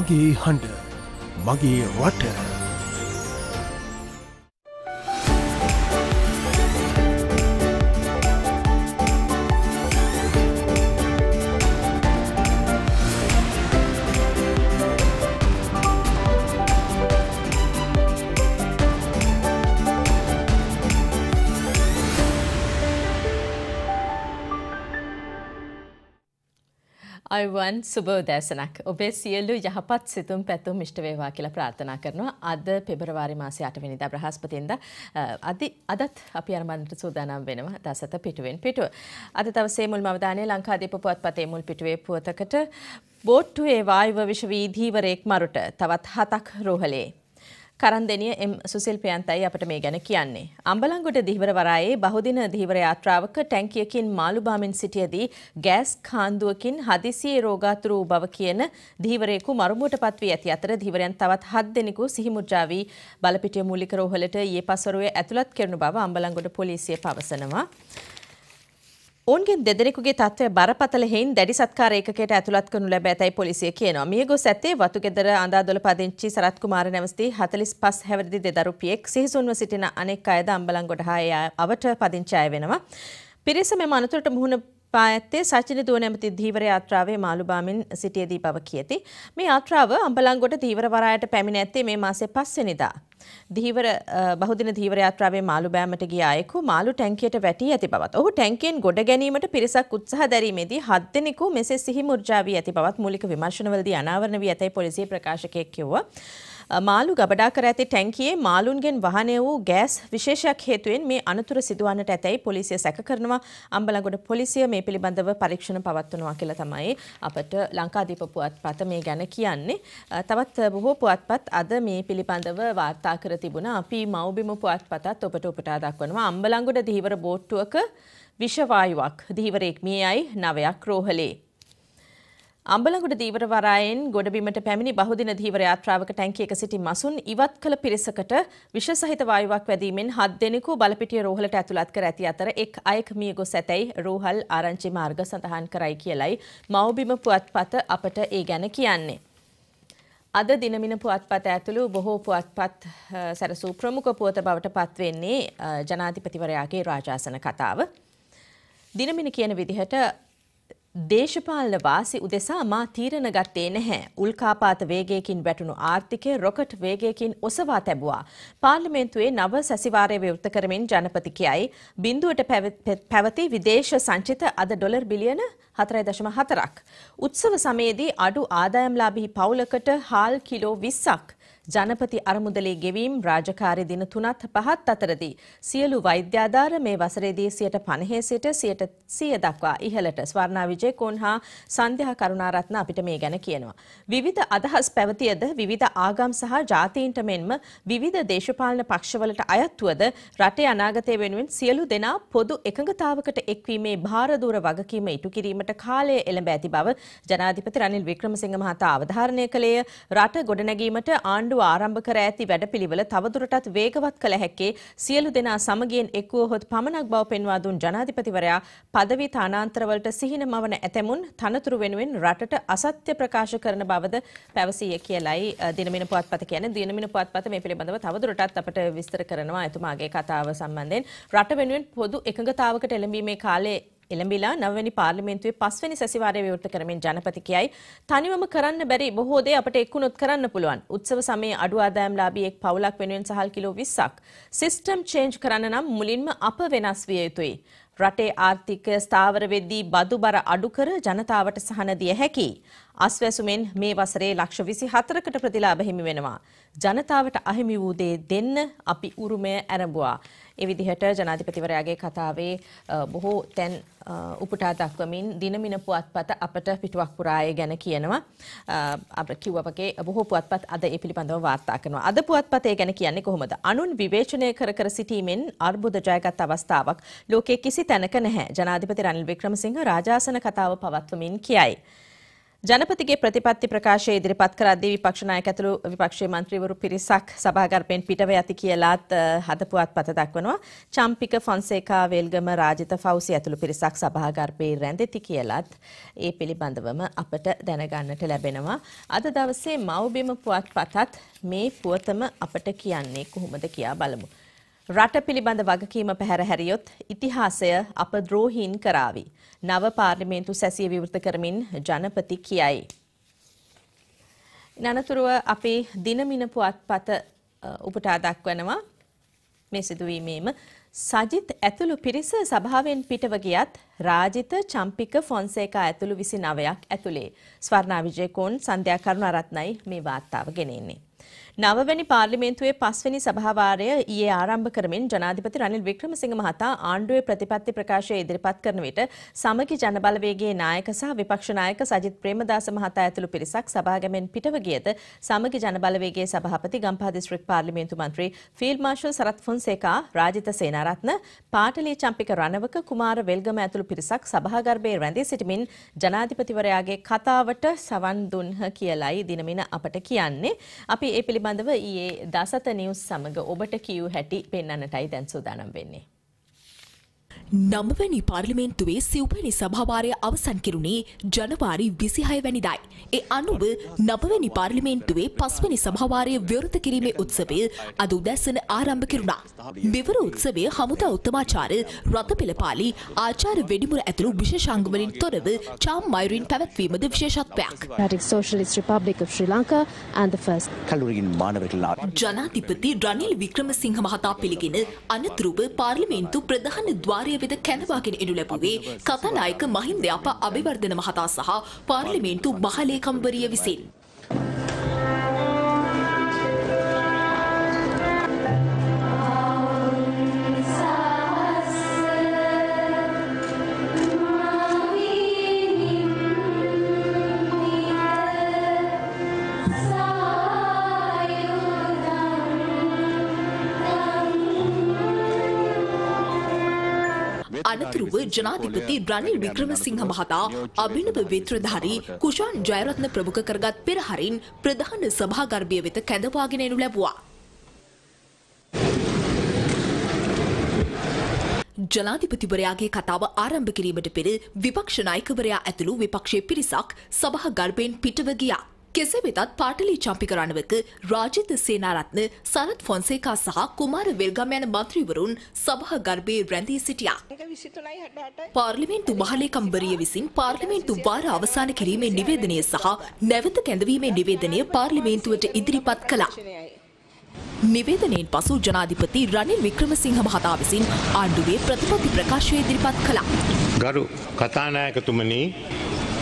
මගේ හඬ මගේ රට අයිවන් සුබෝදෑසනක් ඔබේ සියලු යහපත් සිතුම් පැතුම් මිෂ්ටවේවා කියලා ප්‍රාර්ථනා කරනවා අද පෙබරවාරි මාසේ අටවැනිදා බ්‍රහස්පතින්ද අදි අදත් අපි අරමන්නට සූදානම් වෙනවා දසත පිටුවෙන් පිටුව. අද දවසේ මුල් මවදානය ලංකාදීප පුවත්පතේ මුල් පිටුවේ පුවතකට බෝට්ටුවේ වායුව විශ්වීධීවරයෙක් මරුට තවත් හතක් රෝහලේ කරන්දෙනිය එම් සුසිල් ප්‍රයන්තයි අපට මේ ගැන කියන්නේ. අම්බලංගොඩ දිහිවර වරායේ බහුදින දිහිවර යාත්‍රාවක ටැංකියකින් මාළු බාමින් සිටියදී ගෑස් කාන්දුවකින් හදිසියේ රෝගාතුර වූ බව කියන දිහිවරයෙකු මරුමුවට පත්වී ඇති අතර දිහිවරයන් තවත් හත් දෙනෙකු සිහිමුර්ජා වී බලපිටිය මූලික රෝහලට ඊයේ පසරුවේ ඇතුළත් කෙරෙනු බව අම්බලංගොඩ පොලිසිය පවසනවා. ඔවන්ගෙන් දෙදෙනෙකුගේ තත්ත්වය බරපතල හෙයින් දැඩි සත්කාර ඒකකයට ඇතුළත් කරනු ලැබ ඇතැයි පොලිසිය කියනවා. මිය ගොස් ඇත්තේ වතුගෙදර අඳාදොල පදිංචි සරත් කුමාර නැමැති 45 හැවිරිදි දෙදරුපියෙක් සිහිසුන්ව සිටින අනෙක් අයද අම්බලන්ගොඩ හා අවට පදිංචි අය වෙනවා. පිරිස මෙම අනතුරට මුහුණ පා ඇත්තේ සචින දුව නැමැති ධීවර යාත්‍රාවේ මාළුබාමින් සිටියදී බව කියති. මේ යාත්‍රාව අම්බලන්ගොඩ ධීවර වරායට පැමිණ ඇත්තේ මේ මාසේ 5 වෙනිදා. දීවර බහුදින දීවර යාත්‍රාවේ මාළු බෑමට ගිය අයෙකු මාළු ටැංකියට වැටී ඇති බවත් ඔහු ටැංකියෙන් ගොඩ ගැනීමට පිරිසක් උත්සාහ දැරීමේදී හත් දෙනෙකු මෙසේ සිහි මුර්ජා වී ඇති බවත් මූලික විමර්ශනවලදී අනාවරණ වී ඇතැයි පොලිසිය ප්‍රකාශකයෙක් කිව්වා. මාළු ගබඩා කර ඇති ටැංකියේ මාළුන්ගෙන් වහනය වූ ගෑස් විශේෂයක් හේතුවෙන් මේ අනතුර සිදුවන්නට ඇතැයි පොලිසිය සැක කරනවා. අම්බලගොඩ පොලිසිය මේ පිළිබඳව පරීක්ෂණ පවත්වනවා කියලා තමයි අපට ලංකාදීප පුවත්පත මේ ගැන කියන්නේ. තවත් බොහෝ පුවත්පත් අද මේ පිළිබඳව වාර්තා කතා කර තිබුණා. අපි මව්බිම පුවත්පතත් ඔබට උපුටා දක්වනවා. අම්බලංගොඩ දීවර බෝට්ටුවක විෂවායුවක් දීවරෙක් මියයි නවයක් රෝහලේ. අම්බලගොඩ දීවර වරායෙන් ගොඩබිමට පැමිණි බහුදින දීවර යාත්‍රාවක ටැංකියක සිටි මසුන් ඉවත් කළ පිරිසකට විෂ සහිත වායුවක් වැදීමෙන් හත් දෙනෙකු බලපිටිය රෝහලට ඇතුළත් කර ඇති අතර එක් අයෙක් මිය ගොස් ඇතැයි රෝහල් ආරංචි මාර්ග සඳහන් කරයි කියලයි මව්බිම පුවත්පත අපට ඒ ගැන කියන්නේ. අද දිනමින පුවත්පත ඇතුළු බොහෝ පුවත්පත් සැරසූ ප්‍රමුඛ පුවත බවට පත්වෙන්නේ ජනාධිපතිවරයාගේ රාජාසන කතාව. දිනමින කියන විදිහට දේශපාලන වාසි උදෙසා මා තීරණ ගත්තේ නැහැ. උල්කාපාත වේගයකින් වැටුණු ආර්ථිකය රොකට් වේගයකින් ඔසවා තැබුවා. පාර්ලිමේන්තුවේ නව සැසිවාරය විවෘත කරමින් ජනපති කියයි බිඳුවට පැවති විදේශ සංචිත අද ඩොලර් බිලියන 4.4ක්. උත්සව සමයේදී අඩු ආදායම්ලාභී පවුලකට හාල් කිලෝ 20ක් ජනපති අරමුදලේ ගෙවීම් රාජකාරි දින තුනත් පහත් අතරදී සියලු වෛද්‍යාධාර මේ වසරේදී සියට පණහේ සිට සියට සිය දක්වා ඉහළට ස්වර්ණා විජය කෝන් හා සන්ධ්‍යා කරුණාරත්න අපිට මේ ගැන කියනවා. විවිධ අදහස් පැවතියද විවිධ ආගම් සහ ජාතීන්ට මෙන්ම විවිධ දේශපාලන පක්ෂවලට අයත්වද රටේ අනාගතය වෙනුවෙන් සියලු දෙනා පොදු එකඟතාවකට එක්වීමේ භාරදූර වගකීම ඉටු කිරීමට කාලය එළඹ ඇති බව ජනාධිපති රනිල් වික්‍රමසිංහ මහතා අවධාරණය කළේය රට ගොඩනැගීමට ආණ්ඩු ආණ්ඩුව ආරම්භ කර ඇති වැඩපිළිවෙල තවදුරටත් වේගවත් කළ හැක්කේ සියලු දෙනා සමගියෙන් එක්වුව හොත් පමණක් බව පෙන්වා දුන් ජනාධිපතිවරයා පදවි තානාන්තරවලට සිහින මවන ඇතැමුන් තනතුරු වෙනුවෙන් රටට අසත්‍ය ප්‍රකාශ කරන බවද පැවසීය කියලයි දිනමින පුවත්පත කියන්නේ දිනමින පුවත්පත මේ පිළිබඳව තවදුරටත් අපට විස්තර කරනවා එතුමාගේ කතාව සම්බන්ධයෙන් රට වෙනුවෙන් පොදු එකඟතාවකට එළඹීමේ කාලේ එළඹිලා නවවැනි පාර්ලිමේන්තුවේ පස්වැනි සැසිවාරය විවෘත කරමින් ජනපති කියයි තනිවම කරන්න බැරි බොහෝ දේ අපට එක්ුණොත් කරන්න පුළුවන්. උත්සව සමයේ අඩු ආදායම්ලාභී එක් පවුලක් වෙනුවෙන් සහල් කිලෝ 20ක් සිස්ටම් චේන්ජ් කරන්න නම් මුලින්ම අප වෙනස් විය යුතුයි. රටේ ආර්ථික ස්ථාවර වෙද්දී බදු බර අඩු කර ජනතාවට සහන දිය හැකියි. අස්වැසුමෙන් මේ වසරේ ලක්ෂ විසි හතරකට ප්‍රතිලාභ හිමි වෙනවා. ජනතාවට අහිමි වූ දේ දෙන්න අපි උරුමය ඇරඹවා. ඒ විදිහට ජනාධිපතිවරයාගේ කතාවේ බොහෝ තැන් උපුටා දක්වමින් දිනමින පුවත්පත අපට පිටුවක් පුරායේ ගැන කියනවා. අප කිව්වපගේ බොහෝ පුවත්පත් අද ඒ පිළිබඳව වාර්තා කරනවා. අද පුවත්පතේ ගැන කියන්නේ කොහොමද? අනුන් විවේචනය කර කර සිටීමෙන් අර්බුද ජයගත් අවස්ථාවක් ලෝකයේ කිසි තැනක නැහැ. ජනාධිපති රනිල් වික්‍රමසිංහ රාජාසන කතාව පවත්වමින් කියයි. ජනපතිගේ ප්‍රතිපත්ති ප්‍රකාශය ඉදිරිපත් කරද්දී විපක්ෂ නායක ඇතුළු විපක්ෂයේ මන්ත්‍රීවරු පිරිසක් සභාගර්භයෙන් පිටව යති කියලාත් හදපුවත් පත දක්වනවා. චම්පික ෆොන්සේකා වේල්ගම රාජිත ෆෞසි ඇතුළු පිරිසක් සභාගර්භයේ රැඳෙති කියලාත් ඒ පිළිබඳවම අපට දැනගන්නට ලැබෙනවා. අද දවසේ මව්බිම පුවත් පතත් මේ පුවතම අපට කියන්නේ කොහොමද කියා බලමු. රට පිළිබඳ වගකීම පැහැරහැරියොත් ඉතිහාසය අප ද්‍රෝහීන් කරාවි. නව පාර්ලිමේන්තු සැසිය විවෘත කරමින් ජනපති කියයි. නනතුරුව අපේ දිනමින පුවත්පත උපුටා දක්වනවා මේ සිදුවීමේම සජිත් ඇතුළු පිරිස සභාවෙන් පිටව ගියත් රාජිත චම්පික ෆොන්සේකා ඇතුළු 29ක් ඇතුලේ ස්වර්ණා විජේකෝන් සන්ධ්‍යා කරුණාරත්නයි මේ වාර්තාව ගෙනෙන්නේ නවවැනි පාර්ලිමේන්තුවේ පස්වැනි සභාවාරය ඊයේ ආරම්භ කරමින් ජනාධිපති රනිල් වික්‍රමසිංහ මහතා ආණ්ඩුවේ ප්‍රතිපත්ති ප්‍රකාශය ඉදිරිපත් කරන විට සමගි ජනබලවේගයේ නායක සහ විපක්ෂ නායක සජිත් ප්‍රේමදාස මහතා ඇතුළු පිරිසක් සභාගමෙන් පිටව ගියද සමගි ජනබලවේගයේ සභාපති ගම්පහ දිස්ත්‍රික් පාර්ලිමේන්තු මන්ත්‍රී ෆීල්ඩ් මාර්ෂල් සරත් ෆොන්සේකා රාජිත සේනාරත්න පාටලී චම්පික රණවක කුමාර වෙල්ගම ඇතුළු පිරිසක් සභාගර්භයේ රැඳී සිටමින් ජනාධිපතිවරයාගේ කතාවට සවන් දුන්හ කියලයි දිනමින අපට කියන්නේ අපි ඒ පිළිබඳව ඊයේ දසත නිවුස් සමග ඔබට කියූ හැටි පෙන්වන්නටයි දැන් සූදානම් වෙන්නේ. නම්බවැනි පාර්ලිමේන්තුවේ සිව්පැනි සභාවාරය අවසන් කෙරුණේ ජනවාරි විසිහය වැනිදයි. ඒ අනුව නබවැනි පාර්ලිමේන්තුවේ පස්වනි සභාවාරය ව්‍යවෘත කිරීමේ උත්සවය අද උදැසන ආරම්භ කෙරුණා. මෙවර උත්සවය හමුදා උත්තමාචාර රථ පෙළපාලි ආචාර වෙඩිමුර ඇතුළු විශේෂාංගවලින් තොරව චාම් මයුරින් පැවැත්වීමද විශේෂත්වයක්. ජනාධිපති රනිල් වික්‍රමසිංහ මහතා පිළිගෙන අනතුරුව පාර්ලිමේන්තු ප්‍රධාන ද්වාරය පිද කැඳවාගෙන එනු ලැබුවේ කථානායක මහින්ද අප අභිවර්ධන මහතා සහ පාර්ලිමේන්තු මහලේකම්වරිය විසින්. ජනාධිපති රනිල් වික්‍රමසිංහ මහතා අභිනව විත්‍රධාරී කුෂාන් ජයරත්න ප්‍රමුඛ කරගත් පෙරහරින් ප්‍රධාන සභාගර්භය වෙත කැඳවාගෙන එනු ලැබුවා. ජනාධිපතිවරයාගේ කතාව ආරම්භ කිරීමට පෙර විපක්ෂ නායකවරයා ඇතුළු විපක්ෂයේ පිරිසක් සභා ගර්භයෙන් පිටව ගියා. කෙසේ වෙතත් පාටලී චම්පිකරණවක රාජිත සේනාරත්න සරත් ෆොන්සේකා සහ කුමාර වෙල්ගම යන මන්ත්‍රීවරුන් සභා ගර්භයේ රැඳී සිටියා. පාර්ලිමේන්තු මහලේකම්වරිය විසින් පාර්ලිමේන්තු වාර අවසන් කිරීමේ නිවේදනය සහ නැවත කැඳවීමේ නිවේදනය පාර්ලිමේන්තුවට ඉදිරිපත් කළා. නිවේදනයෙන් පසු ජනාධිපති රනිල් වික්‍රමසිංහ මහතා විසින් ආණ්ඩුවේ ප්‍රතිපත්ති ප්‍රකාශය ඉදිරිපත් කළා. ගරු කතානායකතුමනි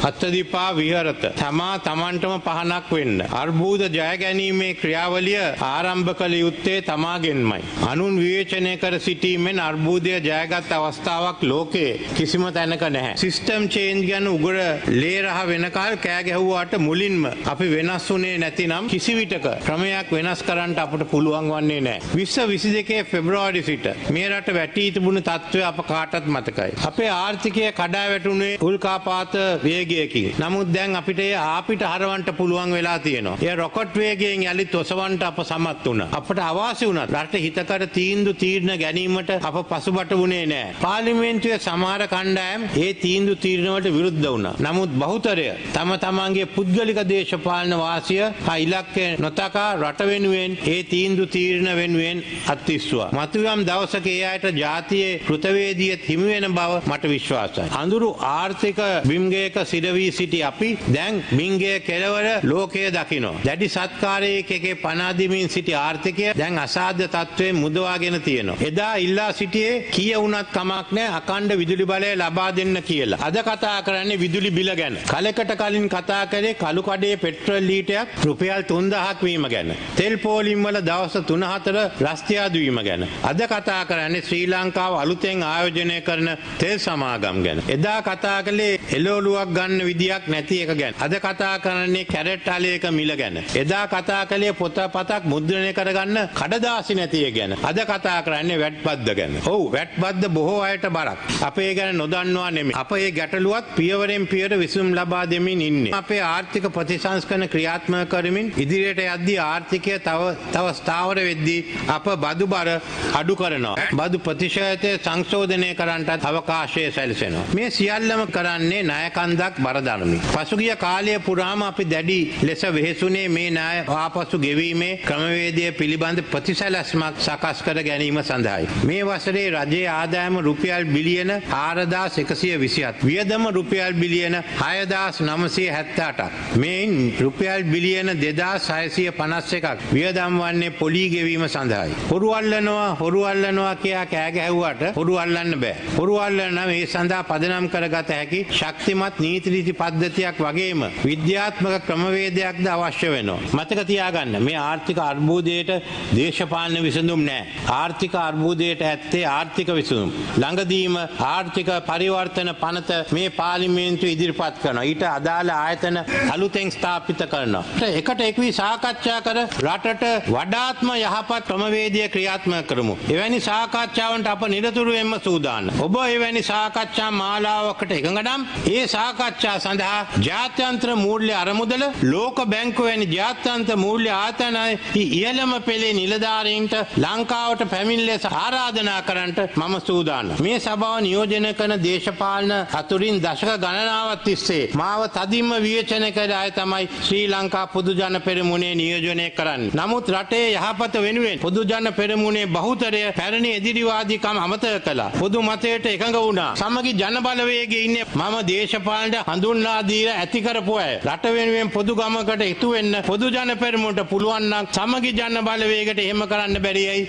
අත්තදිපා විහරත තමා තමන්ටම පහනක් වෙන්න අර්බුද ජය ගැනීමේ ක්‍රියාවලිය ආරම්භ කළ යුත්තේ තමාගෙන්මයි අනුන් විවේචනය කර සිටීමෙන් අර්බුදය ජයගත් අවස්ථාවක් ලෝකේ කිසිම තැනක නැහැ සිස්ටම් චේන්ජ් ගැන උගර ලේ රහ වෙනකල් කෑ ගැහුවාට මුලින්ම අපි වෙනස් වුණේ නැතිනම් කිසිවිටක ක්‍රමයක් වෙනස් කරන්න අපට පුළුවන් වන්නේ නැහැ විශ්ව 22 ෆෙබ්‍රුවරි සිට මේ රට වැටී තිබුණු තත්ත්වය අප කාටත් මතකයි අපේ ආර්ථිකය කඩා වැටුණේ උල්කාපාත වේග වේගයකින්. නමුත් දැන් අපිට ඒ ආපිට හරවන්න පුළුවන් වෙලා තියෙනවා. ඒ රොකට් වේගයෙන් යලිත් ඔසවන්න අප සමත් වුණා. අපට අවාසි වුණා. රට හිතකර තීන්දුව තීරණ ගැනීමට අප පසුබට වුණේ නැහැ. පාර්ලිමේන්තුවේ සමහර කණ්ඩායම් ඒ තීන්දුව තීරණවලට විරුද්ධ වුණා. නමුත් බහුතරය තම තමන්ගේ පුද්ගලික දේශපාලන වාසිය හා ඉලක්කය නොතකා රට වෙනුවෙන් ඒ තීන්දුව තීරණ වෙනුවෙන් අත්විස්සුවා. මතුවම් දවසක ඒ අයට ජාතියේ කෘතවේදීත් හිමි වෙන බව මට විශ්වාසයි. අඳුරු ආර්ථික බිම්ගයක නිරවී සිටි අපි දැන් මින්ගේ කෙළවර ලෝකය දකිනවා. දැඩි සත්කාරයේ කෙකේ පනාදිමින් සිටි ආර්ථිකය දැන් අසාධ්‍ය තත්ත්වයෙන් මුදවාගෙන තියෙනවා. එදා ඉල්ලා සිටියේ කීය වුණත් කමක් නැහැ අකණ්ඩ විදුලි බලය ලබා දෙන්න කියලා. අද කතා කරන්නේ විදුලි බිල ගැන. කලකට කලින් කතා කරේ කළු කඩේ පෙට්‍රල් ලීටරයක් රුපියල් 3000ක් වීම ගැන. තෙල් පෝලිම් වල දවස් 3-4 රස්තියාදු වීම ගැන. අද කතා කරන්නේ ශ්‍රී ලංකාව අලුතෙන් ආයෝජනය කරන තෙල් සමාගම් ගැන. එදා කතා කළේ එළවලුවක් ගන්න කරන්න විදියක් නැති එක ගැන. අද කතා කරන්නේ කැරට් අලයක මිල ගැන. එදා කතා කළේ පොත පතක් මුද්‍රණය කරගන්න කඩදාසි නැතිය ගැන. අද කතා කරන්නේ වැට්පද්ද ගැන. ඔව් වැට්පද්ද බොහෝ අයට බරක්. අපේ ගැන නොදන්නවා නෙමෙයි. අපේ ගැටලුවත් පියවරෙන් පියවර විසුම් ලබා දෙමින් ඉන්නේ. අපේ ආර්ථික ප්‍රතිසංස්කරණ ක්‍රියාත්මක කරමින් ඉදිරියට යද්දී ආර්ථිකය තව තව ස්ථාවර වෙද්දී අප බදු බර අඩු කරනවා. බදු ප්‍රතිශතය සංශෝධනය කරන්නටත් අවකාශය සැලසෙනවා. මේ සියල්ලම කරන්නේ ණය කන්දක් බරදරමි. පසුගිය කාලය පුරාම අපි දැඩි ලෙස වෙහෙසුනේ මේ ණය ආපසු ගෙවීමේ ක්‍රමවේදය පිළිබඳ ප්‍රතිසැලැස්මක් සකස් කර ගැනීම සඳහායි. මේ වසරේ රජයේ ආදායම රුපියල් බිලියන 4127 වියදම රුපියල් බිලියන 6978ක්. මේන් රුපියල් බිලියන 2651ක් වියදම් වන්නේ පොලී ගෙවීම සඳහායි. හොරු අල්ලනවා හොරු අල්ලනවා කියා කෑ ගැහුවට හොරු අල්ලන්න බෑ. හොරු අල්ලන මේ සඳහා පදනම් කරගත හැකි ශක්තිමත් නීති රීති පද්ධතියක් වගේම විද්‍යාත්මක ක්‍රමවේදයක්ද අවශ්‍ය වෙනවා. මතක තියාගන්න මේ ආර්ථික අර්බුදයට දේශපාලන විසඳුම් නෑ. ආර්ථික අර්බුදයට ඇත්තේ ආර්ථික විසඳුම්. ළඟදීම ආර්ථික පරිවර්තන පනත මේ පාර්ලිමේන්තු ඉදිරිපත් කරනවා. ඊට අදාළ ආයතන අලුතෙන් ස්ථාපිත කරනවා. එකට එක්වී සාකච්ඡා කර රටට වඩාත්ම යහපත් ක්‍රමවේදය ක්‍රියාත්මක කරමු. එවැනි සාකච්ඡාවන්ට අප නිරතුරුවෙන්ම සූදානම්. ඔබ එවැනි සාකච්ඡා මාලාවකට එකඟ නම් ඒ සාකච්ඡා ආරක්ෂා සඳහා ජාත්‍යන්තර මූල්‍ය අරමුදල ලෝක බැංකුව වැනි ජාත්‍යන්තර මූල්‍ය ආතනයි ඉහළම පෙළේ නිලධාරීන්ට ලංකාවට පැමිණ ලෙස ආරාධනා කරන්නට මම සූදානම්. මේ සභාව නියෝජනය කරන දේශපාලන අතුරින් දශක ගණනාවක් තිස්සේ මාව තදින්ම විවේචනය කළ අය තමයි ශ්‍රී ලංකා පොදුජන පෙරමුණේ නියෝජනය කරන්නේ. නමුත් රටේ යහපත වෙනුවෙන් පොදුජන පෙරමුණේ බහුතරය පැරණි එදිරිවාදීකම් අමතක කළා. පොදු මතයට එකඟ වුණා. සමගි ජනබලවේගයේ ඉන්නේ මම දේශපාලන හඳුන්වා දීලා ඇති කරපු අය. රට වෙනුවෙන් පොදු ගමකට ඉතු වෙන්න පොදු ජන පෙරමුණට පුළුවන් නම් සමගි ජන බලවේගයට එහෙම කරන්න බැරියයි.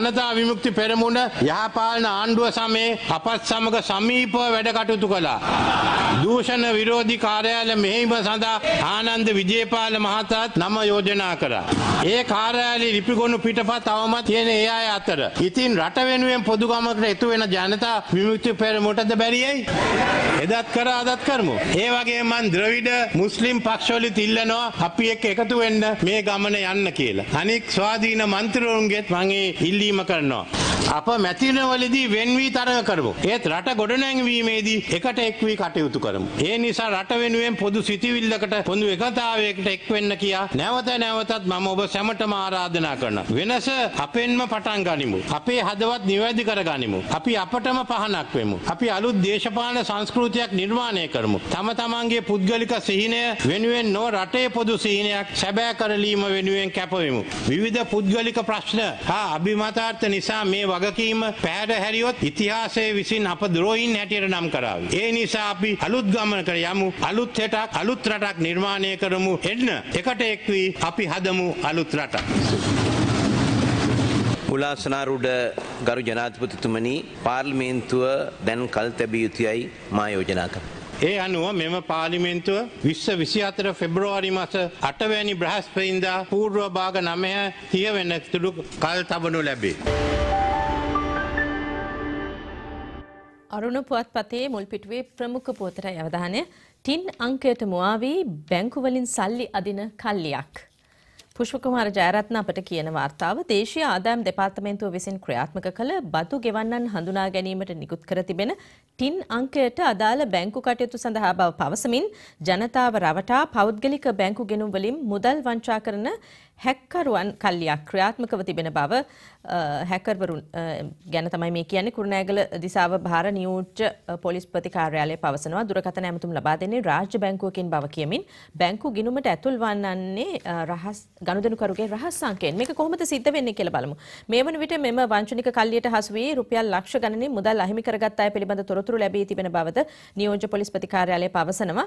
ජනතා විමුක්ති පෙරමුණ යහපාලන ආණ්ඩුව සමේ අපත් සමග සමීපව වැඩ කටයුතු කළා. දූෂණ විරෝධී කාර්යාල මෙහෙම සඳහා ආනන්ද විජේපාල මහතාත් නම යෝජනා කරා. ඒ කාර්යාලයේ ලිපිගොනු පිටපත් අවම තියෙන ඒ අය අතර. ඉතින් රට වෙනුවෙන් පොදු ගමකට එතු වෙන ජනතා විමුක්ති පෙරමුණටද බැරියයි. එදත් කරා අදත් කරමු. ඒ වගේ මන් ද්‍රවිඩ මුස්ලිම් පක්ෂවලින් ඉල්ලනවා අපි එක්ක එකතු වෙන්න මේ ගමන යන්න කියලා. අනික් ස්වාධීන මන්ත්‍රීවරුන්ගෙත් මගේ ඉල්ලීම කරනවා. අප මැතිනවලදී වෙන් වී තරඟ කරමු. ඒත් රට ගොඩනැංවීමේදී එකට එක් වී කටයුතු කරමු. ඒ නිසා රට වෙනුවෙන් පොදු සිතිවිල්ලකට පොදු එකතාවයකට එක් වෙන්න කියා නැවත නැවතත් මම ඔබ සැමටම ආරාධනා කරනවා. වෙනස අපෙන්ම පටන් ගනිමු. අපේ හදවත් නිවැරදි කරගනිමු. අපි අපටම පහනක් වෙමු. අපි අලුත් දේශපාලන සංස්කෘතියක් නිර්මාණය කරමු. තම තමන්ගේ පුද්ගලික සිහිනය වෙනුවෙන් නො රටේ පොදු සිහිනයක් සැබෑ කරලීම වෙනුවෙන් කැපවෙමු. විවිධ පුද්ගලික ප්‍රශ්න හා අභිමත යථාර්ථ නිසා මේ වගකීම පැහැර හැරියොත් ඉතිහාසයේ විසින් අප ද්‍රෝහින් හැටියට නම් කරાવી. ඒ නිසා අපි අලුත් ගමනකට යමු. අලුත් හෙටක් අලුත් රටක් නිර්මාණය කරමු. එන්න එකට එක් වී අපි හදමු අලුත් රටක්. උලාසනාරුඩ ගරු ජනාධිපතිතුමනි පාර්ලිමේන්තුව දැන් කල් තැබිය යුතුයයි මා යෝජනා කරා. ඒ අනුව මෙම පාර්ලිමේන්තුව විශ්ව විසිහතර ෆෙබ්‍රවාරි මස අටවැනි බ්‍රහස්පයින්දා පූර්ව භාග නමය තියවෙන තුළු කල් තබනු ලැබේ. අරුණ පුවත්පතේ මුල් පිටුවේ ප්‍රමුඛ පුවතට අවධානය ටින් අංකයට මුවා වී බැංකුවලින් සල්ලි අදින කල්ලියක්. පුෂ්පකුමාර ජයරත්න අපට කියන වාර්තාව දේශීය ආදායම් දෙපාර්තමේන්තුව විසින් ක්‍රියාත්මක කළ බදු ගෙවන්නන් හඳුනා ගැනීමට නිකුත් කර තිබෙන ටින් අංකයට අදාළ බැංකු කටයුතු සඳහා බව පවසමින් ජනතාව රවටා පෞද්ගලික බැංකු ගෙනුම්වලින් මුදල් වංචා කරන හැක්කරුවන් කල්ලියක් ක්‍රියාත්මකව තිබෙන බව හැකර්වරුන් ගැන තමයි මේ කියන්නේ කුරුණෑගල දිසාව භාර නියෝජ්‍ය පොලිස්පති කාර්යාලය පවසනවා දුරකථන ඇමතුම් ලබා දෙන්නේ රාජ්‍ය බැංකුවකින් බව කියමින් බැංකු ගිණුමට ඇතුල් වන්නන්නේ රහස් ගනුදෙනුකරුගේ රහස් සංකේතයෙන් මේක කොහොමද සිද්ධ වෙන්නේ කියලා බලමු. මේ වන විට මෙම වංචනික කල්ලියට හසු වී රුපියල් ලක්ෂ ගණනින් මුදල් අහිමි කරගත් අය පිළිබඳ තොරතුරු ලැබී තිබෙන බවද නියෝජ්‍ය පොලිස්පති කාර්යාලය පවසනවා.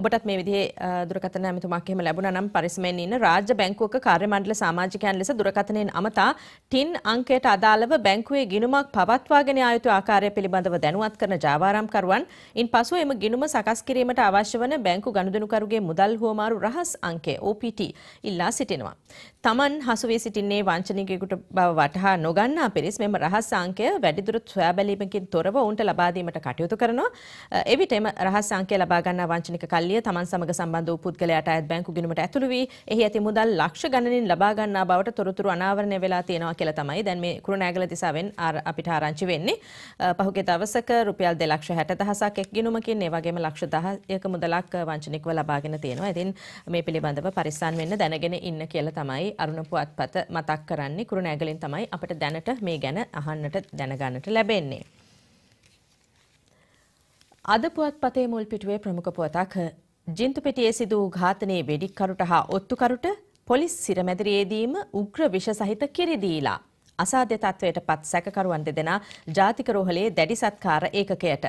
ඔබටත් මේ විදිහේ දුරකථන ඇමතුමක් එහෙම ලැබුණා නම් පරිස්සමෙන් ඉන්න රාජ්‍ය බැංකුවක කාර්යමණ්ඩල සමාජිකයන් ලෙස දුරකථනයෙන් අමතා ටින් අංකයට අදාළව බැංකුවේ ගිණුමක් පවත්වාගෙන ආයුතු ආකාරය පිළිබඳව දැනුවත් කරන ජාවාරම්කරුවන් ඉන් පසු එම ගිණුම සකස් කිරීමට අවශ්‍ය වන බැංකු ගනුදෙනුකරුගේ මුදල් හුවමාරු රහස් අංකය OPT ඉල්ලා සිටිනවා. තමන් හසු වී සිටින්නේ වංචනිකයෙකුට බව වටහා නොගන්නා පිරිස් මෙම රහස් අංකය වැඩිදුර සොයා බැලීමකින් තොරව ඔවුන්ට ලබා දීමට කටයුතු කරනවා. එවිට එම රහස් අංකය ලබා ගන්නා වංචනික කල්ලිය තමන් සමග සම්බන්ධ වූ පුද්ගලයාට අයත් බැංකු ගිණුමට ඇතුළු වී එහි ඇති මුදල් ලක්ෂ ලක්ෂ ගණනින් ලබා ගන්නා බවට තොරතුරු අනාවරණය වෙලා තියෙනවා කියලා තමයි දැන් මේ කුරුණෑගල දිසාවෙන් අපිට ආරංචි වෙන්නේ. පහුගිය දවසක රුපියල් 260000ක් එක් ගිණුමකින් ඒ වගේම ලක්ෂ 10ක මුදලක් වංචනිකව ලබාගෙන තියෙනවා. ඉතින් මේ පිළිබඳව පරිස්සම් වෙන්න දැනගෙන ඉන්න කියලා තමයි අරුණ පුවත්පත මතක් කරන්නේ. කුරුණෑගලින් තමයි අපිට දැනට මේ ගැන අහන්නට දැනගන්නට ලැබෙන්නේ. අද පුවත්පතේ මුල් පිටුවේ ප්‍රමුඛ පුවතක් ජින්තුපිටියේ සිදු ඝාතනයේ වෙඩික්කරුට හා ඔත්තුකරුට පොලිස් සිරමැදිරියේදීම උග්‍ර විෂ සහිත කිරි දීලා අසාධ්‍ය තත්වයට පත් සැකකරුවන් දෙදෙනා ජාතික රෝහලේ දැඩි සත්කාර ඒකකයට.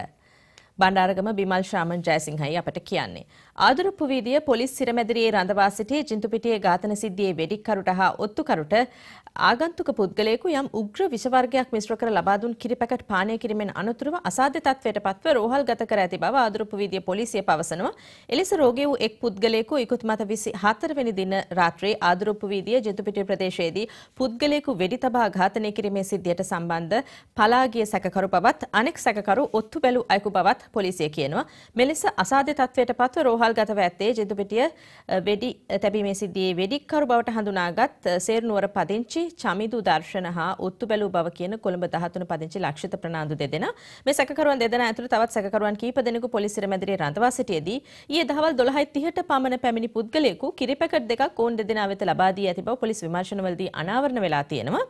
බණ්ඩාරගම බිමල් ශ්‍රාමන් ජයසිංහයි අපට කියන්නේ. ආදුරුප්පු වීදිය පොලිස් සිරමැදිරියේ රඳවා සිටි ජින්තුපිටියේ ඝාතන සිද්ධියේ වෙඩික්කරුට හා ඔත්තුකරුට ආගන්තුක පුද්ගලයෙකු යම් උග්‍ර විෂ වර්ගයක් මිශ්‍ර කර ලබා දුන් කිරි පැකට් පානය කිරීමෙන් අනතුරුව අසාධ්‍ය තත්ත්වයට පත්ව රෝහල් ගත කර ඇති බව ආදුරුප්පු වීදිය පොලිසිය පවසනවා. එලෙස රෝගී වූ එක් පුද්ගලයෙකු ඉකුත් මත 24 වෙනි දින රාත්‍රියේ ආදුරුප්පු වීදිය ජින්තුපිටිය ප්‍රදේශයේදී පුද්ගලයෙකු වෙඩි තබා ඝාතනය කිරීමේ සිද්ධියට සම්බන්ධ පලාගිය සැකකරු බවත් අනෙක් සැකකරු ඔත්තු බැලු අයෙකු බවත් පොලිසිය කියනවා. මෙලෙස අසාධ්‍ය තත්ත්වයට පත්ව රෝහල් කල්ගතව ඇත්තේ ජෙදුපෙටිය වෙඩි තැබීමේ සිද්ධියේ වෙඩික්කරු බවට හඳුනාගත් සේරනුවර පදිංචි චමිදු දර්ශන හා උත්තු බැලූ බව කියන කොළඹ 13 පදිංචි ලක්ෂිත ප්‍රනාන්දු දෙදෙනා මේ සැකකරුවන් දෙදෙනා ඇතුළු තවත් සැකකරුවන් කීප දෙනෙකු පොලිස් රමැදිරියේ රඳවා සිටියේදී ඊයේ දහවල් 12:30ට පමණ පැමිණි පුද්ගලයෙකු කිරි පැකට් දෙකක් ඕන් දෙදෙනා වෙත ලබා දී ඇති බව පොලිස් විමර්ශනවලදී අනාවරණ වෙලා තියෙනවා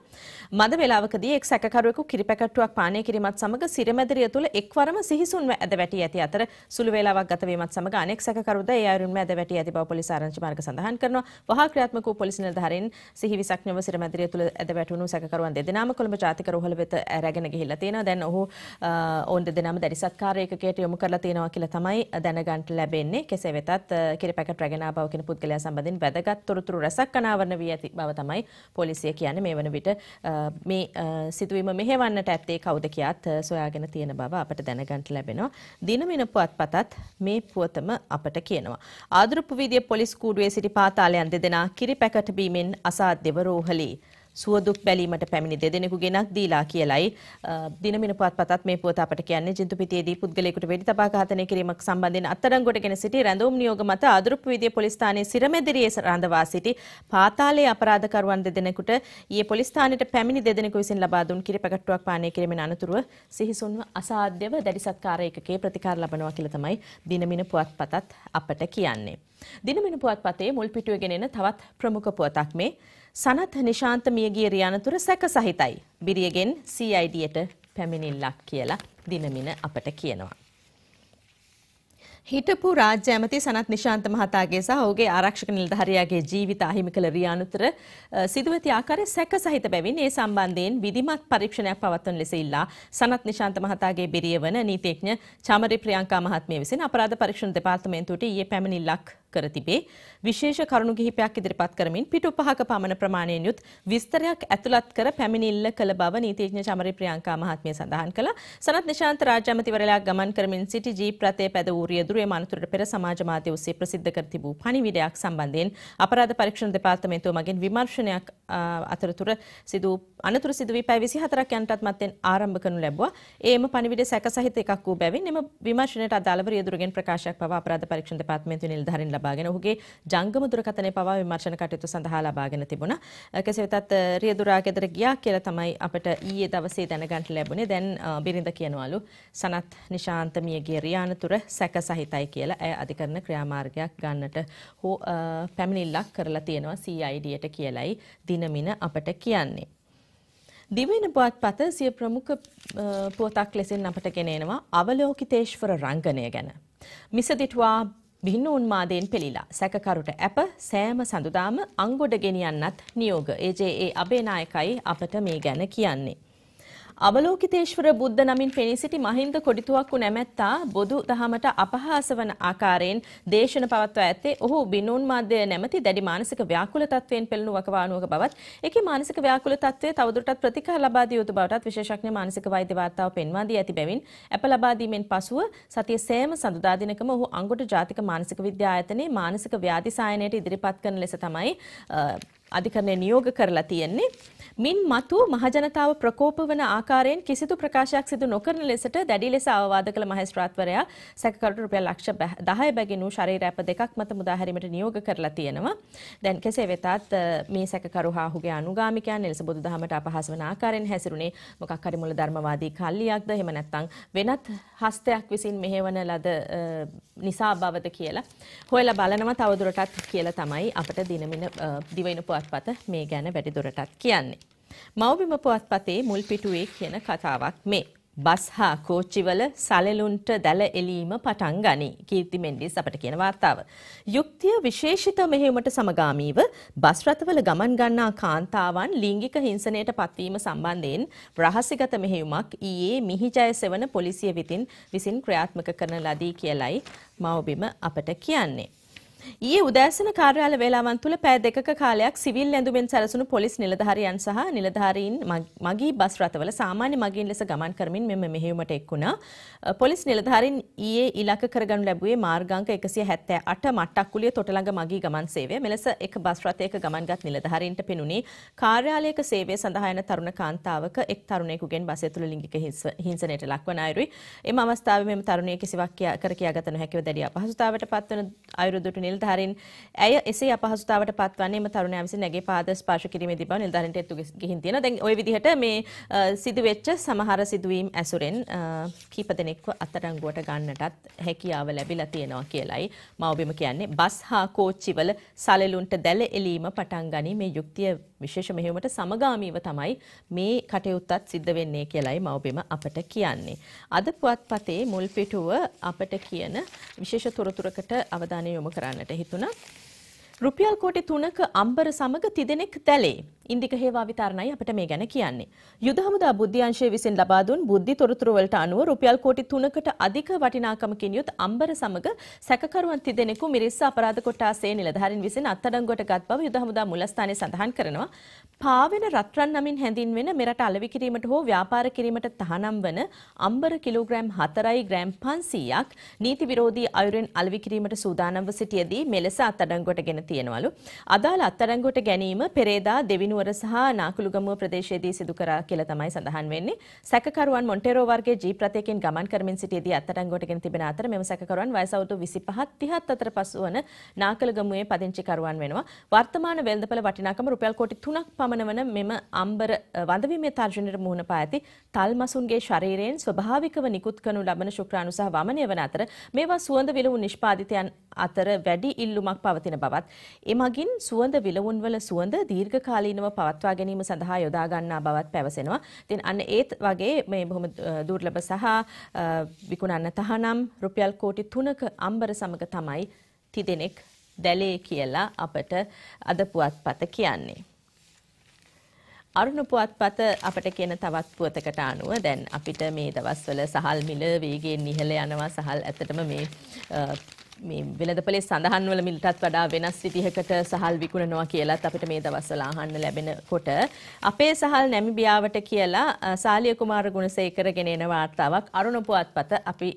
මද වේලාවකදී එක් සැකකරුවෙකු කිරිපැකට්ටුවක් පානය කිරීමත් සමග සිරමැදිරිය තුළ එක්වරම සිහිසුන්ව ඇද වැටී ඇති අතර සුළු වේලාවක් ගත වීමත් සමග අනෙක් සැකකරුද ඒ අයුරින්ම ඇද වැටී ඇති බව පොලිස් ආරංචි මාර්ග සඳහන් කරනවා. වහා ක්‍රියාත්මක වූ පොලිස් නිලධාරීන් සිහි විසක්ඥව සිරමැදිරිය තුළ ඇද වැටුණු සැකකරුවන් දෙදෙනාම කොළඹ ජාතික රෝහල වෙත රැගෙන ගිහිල්ලා තියෙනවා. දැන් ඔහු ඔවුන් දෙදෙනාම දැරිසත්කාර ඒකකයට යොමු කරලා තියෙනවා කියලා තමයි දැනගන්න ලැබෙන්නේ. කෙසේ වෙතත් කිරිපැකට් රැගෙන ආපව කෙන පුද්ගලයා සම්බන්ධයෙන් වැදගත් තොරතුරු රැසක් අනාවරණ වී ඇති බව තමයි පොලිසිය කියන්නේ මේ වන විට මේ සිතුවීම මෙහෙවන්නට ඇත්තේ කවුද කියත් සොයාගෙන තියෙන බව අපට දැනගන්ට ලැබෙනවා. දිනමින පුවත්පතත් මේ පුවතම අපට කියනවා. ආදුරුප්පු විදිය පොලිස් කූඩුවේ සිටි පාතාලයන් දෙදෙනා කිරි පැකට බීමෙන් අසාධ්‍යව රෝහලී සුවදුක් බැලීමට පැමිණි දෙදෙනෙකු ගෙනක් දීලා කියලයි දිනමින පුවත්පතත් මේ පුවත අපට කියන්නේ ජින්තුපිටියේදී පුද්ගලයෙකුට වෙඩි තබා ඝාතනය කිරීමක් සම්බන්ධයෙන් අත්අඩංගුවටගෙන සිටි රැඳවුම් නියෝග මත අදුරුප්පු විදිය පොලිස් ස්ථානයේ සිරමැදිරියේ රඳවා සිටි පාතාලයේ අපරාධකරුවන් දෙදෙනෙකුට ඊයේ පොලිස් ස්ථානයට පැමිණි දෙදෙනෙකු විසින් ලබා දුන් කිරි පැකට්ටුවක් පානය කිරීමෙන් අනතුරුව සිහිසුන්ව අසාධ්‍යව දැඩි සත්කාර ඒකකේ ප්‍රතිකාර ලබනවා කියලා තමයි දිනමින පුවත්පතත් අපට කියන්නේ. දිනමින පුවත්පතේ මුල් පිටුවේ ගෙනෙන තවත් ප්‍රමුඛ පුවතක් මේ සනත් නිශාන්ත මියගිය රියනතුර සැක සහිතයි. බිරියගෙන් CIDට පැමිණිල්ලක් කියලා දිනමින අපට කියනවා. හිටපු රාජ්‍ය ඇමති සනත් නිශාන්ත මහතාගේ සහ ඔහුගේ ආරක්ෂක නිලධාරියාගේ ජීවිත අහිමි කළ රියානුතර සිදුවති ආකාරය සැක සහිත බැවින් ඒ සම්බන්ධයෙන් විධිමත් පරීක්ෂණයක් පවත්වන ලෙස ඉල්ලා සනත් නිශාන්ත මහතාගේ බිරිය වන නීතිඥ චමරි ප්‍රියංකා මහත්මිය විසින් අපරාධ පරීක්ෂණ දෙපාර්තමේන්තුවට ඊයේ පැමිණිල්ලක් කර තිබේ. විශේෂ කරුණු කිහිපයක් ඉදිරිපත් කරමින් පිටු පහක පමණ ප්‍රමාණයෙන් යුත් විස්තරයක් ඇතුළත් කර පැමිණිල්ල කළ බව නීතිඥ චමරි ප්‍රියංකා මහත්මිය සඳහන් කළා. සනත් නිශාන්ත රාජ්‍ය අමතිවරයා ගමන් කරමින් සිටි ජීප් රථයේ පැද වූ රියදුරේ මනතුරට පෙර සමාජ මාධ්‍ය ඔස්සේ ප්‍රසිද්ධ කර තිබූ පණිවිඩයක් සම්බන්ධයෙන් අපරාධ පරීක්ෂණ දෙපාර්තමේන්තුව මගින් විමර්ශනයක් අතරතුර සිදු අනතුර සිදුවී පැය 24ක් යනටත් මත්තෙන් ආරම්භ කරනු ලැබුවා. ඒම පණිවිඩ සැක සහිත එකක් වූ බැවින් එම විමර්ශනයට අදාළව රියදුරගෙන් ප්‍රකාශයක් පවා අපරාධ පරීක්ෂණ දෙපාර්තමේන්තුවේ නිලධාරීන් ලබාගෙන ඔහුගේ ජංගම දුරකථනය පවා විමර්ශන කටයුතු සඳහා ලබාගෙන තිබුණා. කෙසේ වෙතත් රියදුරා ගෙදර ගියා කියලා තමයි අපට ඊයේ දවසේ දැනගන්න ලැබුණේ. දැන් බිරිඳ කියනවලු සනත් නිශාන්ත මියගේ රියානතුර සැක සහිතයි කියලා ඇය අධිකරණ ක්‍රියාමාර්ගයක් ගන්නට හෝ පැමිණිල්ලක් කරලා තියෙනවා CID-යට කියලයි දිනමින අපට කියන්නේ. දිවෙන පුවත්පත සිය ප්‍රමුඛ පුවතක් ලෙසින් අපට ගෙනෙනවා අවලෝකිතේශ්වර රංගනය ගැන. මිසදිටුවා බිහින උන්මාදයෙන් පෙළිලා සැකකරුට ඇප සෑම සඳුදාම අංගොඩ ගෙනියන්නත් නියෝග ඒජේ අබේනායකයි අපට මේ ගැන කියන්නේ. අවලෝකිතේශ්වර බුද්ධ නමින් පෙනී සිටි මහින්ද කොඩිතුවක්කු නැමැත්තා බොදු දහමට අපහාස වන ආකාරයෙන් දේශන පවත්වා ඇත්තේ ඔහු බිනූන් මාධ්‍ය නැමැති දැඩි මානසික ව්‍යාකූල තත්වයෙන් පෙළෙනු වකවානුවක බවත් ඒකේ මානසික ව්‍යාකූල තත්වය තවදුරටත් ප්‍රතිකාර ලබා දිය යුතු බවටත් විශේෂඥ මානසික වෛද්‍ය වාර්තාව පෙන්වා දී ඇති බැවින් අප ලබා දීමෙන් පසුව සතිය සෑම සඳුදා දිනකම ඔහු අංගොඩ ජාතික මානසික විද්‍යා ආයතනයේ මානසික ව්‍යාධි සායනයට ඉදිරිපත් කරන ලෙස තමයි අධිකරණය නියෝග කරලා තියෙන්නේ. මින් මතු මහජනතාව ප්‍රකෝප වන ආකාරයෙන් කිසිදු ප්‍රකාශයක් සිදු නොකරන ලෙසට දැඩි ලෙස අවවාද කළ මහේස්ත්‍රාත්වරයා සැකකරුට රුපියල් ලක්ෂ 10 බැගින් වූ ශරීර ඇප දෙකක් මත මුදා හැරීමට නියෝග කරලා තියෙනවා. දැන් කෙසේ වෙතත් මේ සැකකරු හා ඔහුගේ අනුගාමිකයන් එලෙස බුදුදහමට අපහාස වන ආකාරයෙන් හැසිරුණේ මොකක් හරි මුල ධර්මවාදී කල්ලියක්ද එහෙම නැත්නම් වෙනත් හස්තයක් විසින් මෙහෙවන ලද නිසා බවද කියලා හොයලා බලනවා තවදුරටත් කියලා තමයි අපිට දිනමින දිවයින පුවත් පුවත්පත මේ ගැන වැඩිදුරටත් කියන්නේ. මව්බිම පුවත්පතේ මුල් පිටුවේ කියන කතාවක් මේ. බස් හා කෝච්චිවල සලලුන්ට දැල එලීම පටන් ගනී කීර්ති මෙන්ඩිස් අපට කියන වාර්තාව. යුක්තිය විශේෂිත මෙහෙමට සමගාමීව බස් රථවල ගමන් ගන්නා කාන්තාවන් ලිංගික හිංසනයට පත්වීම සම්බන්ධයෙන් රහසිගත මෙහෙයුමක් ඊයේ මිහිජයසෙවන පොලිසිය විතින් විසින් ක්‍රියාත්මක කරන ලදී කියලයි මවබිම අපට කියන්නේ. ඊයේ උදෑසන කාර්යාල වේලාවන් තුල පෑ දෙකක කාලයක් සිවිල් ඇඳුමෙන් සැරසුණු පොලිස් නිලධාරියන් සහ නිලධාරීන් මගී බස් රථවල සාමාන්‍ය මගීන් ලෙස ගමන් කරමින් මෙම මෙහෙයුමට එක් වුණා. පොලිස් නිලධාරීන් ඊයේ ඉලක්ක කරගනු ලැබුවේ මාර්ගාංක 178 මට්ටක්කුලිය තොටළඟ මගී ගමන් සේවය. මෙලෙස එක් බස් රථයක ගමන්ගත් නිලධාරීන්ට පෙනුනේ කාර්යාලයක සේවය සඳහා යන තරුණ කාන්තාවක එක් තරුණයෙකුගෙන් බසය තුල ලිංගික හිංසනයට ලක්වන අයුරුයි. එම අවස්ථාවේ මෙම තරුණිය කිසිවක් කර කියාගත නොහැකිව දැඩි අපහසුතාවයට පත්වන අයුරුදුට නිල නිලධාරීන් ඇය එසේ අපහසුතාවට පත්වන්නේ එම තරුණයා විසින් ඇගේ පාද ස්පර්ශ කිරීමේදී බව නිලධාරීන්ට එත්තු ගිහින් තියෙනවා. දැන් ওই විදිහට මේ සිදුවෙච්ච සමහර සිදුවීම් ඇසුරෙන් කීප දෙනෙක්ව අත්අඩංගුවට ගන්නටත් හැකියාව ලැබිලා තියෙනවා කියලයි මවබිම කියන්නේ. බස් හා කෝච්චිවල සලලුන්ට දැල එලීම පටන් ගනී මේ යුක්තිය විශේෂ මෙහෙයුමට සමගාමීව තමයි මේ කටයුත්තත් සිද්ධ වෙන්නේ කියලයි මවබිම අපට කියන්නේ. අද පුවත්පතේ මුල් පිටුව අපට කියන විශේෂ තොරතුරකට අවධානය යොමු කරන්න. කරන්නට හිතුණා. රුපියල් කෝටි තුනක අම්බර සමග තිදෙනෙක් තැලේ. ඉන්දික හේවා විතරණයි අපට මේ ගැන කියන්නේ. යුද හමුදා බුද්ධ්‍යංශය විසින් ලබා දුන් බුද්ධි තොරතුරු වලට අනුව රුපියල් කෝටි 3කට අධික වටිනාකමකින් යුත් අම්බර සමග සැකකරුවන් තිදෙනෙකු මිරිස්ස අපරාධ කොට්ටාසේ නිලධාරීන් විසින් අත්අඩංගුවටගත් බව යුද හමුදා මුලස්ථානයේ සඳහන් කරනවා. පාවෙන රත්රන් නමින් හැඳින්වෙන මෙරට අලෙවි කිරීමට හෝ ව්‍යාපාර කිරීමට තහනම් වන අම්බර කිලෝග්‍රෑම් 4යි ග්‍රෑම් 500ක් නීති විරෝධී අයුරෙන් අලෙවි කිරීමට සූදානම්ව සිටියේදී මෙලෙස අත්අඩංගුවටගෙන තියෙනවලු. අදාළ අත්අඩංගුවට ගැනීම පෙරේදා දෙවිනුවර සහ නාකුළුගමුව ප්‍රදේශයේදී සිදු කරා කියලා තමයි සඳහන් වෙන්නේ. සැකකරුවන් මොන්ටේරෝ වර්ගයේ ජීප් රථයකින් ගමන් කරමින් සිටියේදී අත්අඩංගුවට ගෙන තිබෙන අතර මෙම සැකකරුවන් වයස අවුරුදු 25 30 අතර පසුවන නාකුළුගමුවේ පදිංචි කරුවන් වෙනවා. වර්තමාන වෙළඳපළ වටිනාකම රුපියල් කෝටි 3ක් පමණ වන මෙම අම්බර වඳවීමේ තර්ජනයට මුහුණ පා ඇති තල්මසුන්ගේ ශරීරයෙන් ස්වභාවිකව නිකුත් කරනු ලබන ශුක්‍රාණු සහ වමනය වන අතර මේවා සුවඳ විලවුන් නිෂ්පාදිතයන් අතර වැඩි ඉල්ලුමක් පවතින බවත් එමගින් සුවඳ විලවුන්වල සුවඳ දීර්ඝකාලීනව පවත්වා ගැනීම සඳහා යොදා ගන්නා බවත් පැවසෙනවා. ඉතින් අන්න ඒත් වගේ මේ බොහොම දුර්ලභ සහ විකුණන්න තහනම් රුපියල් කෝටි 3ක අම්බර සමග තමයි තිදෙනෙක් දැලේ කියලා අපට අද පුවත්පත කියන්නේ. අරුණ පුවත්පත අපට කියන තවත් පුවතකට අනුව දැන් අපිට මේ දවස්වල සහල් මිල වේගයෙන් ඉහළ යනවා සහල් ඇත්තටම මේ මේ වෙළඳ පොලේ සඳහන් වල මිලටත් වඩා වෙනස් විදිහකට සහල් විකුණනවා කියලත් අපිට මේ දවස්වල අහන්න ලැබෙනකොට අපේ සහල් නැමිබියාවට කියලා සාලිය කුමාර ගුණසේකරගෙන එන වාර්තාවක් අරුණ පුවත්පත අපි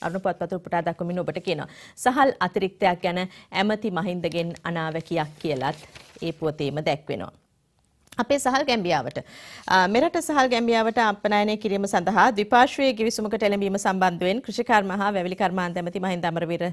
අරුණ පුවත්පත උපුටා දක්වමින් ඔබට කියනවා. සහල් අතිරික්තයක් ගැන ඇමති මහින්දගෙන් අනාවැකියක් කියලත් ඒ පුවතේම දැක්වෙනවා. අපේ සහල් ගැම්බියාවට මෙරට සහල් ගැම්බියාවට අපනයනය කිරීම සඳහා ද්විපාර්ශ්වයේ ගිවිසුමකට එළඹීම සම්බන්ධයෙන් කෘෂිකර්ම හා වැවිලි කර්මාන්ත ඇමති මහින්ද අමරවීර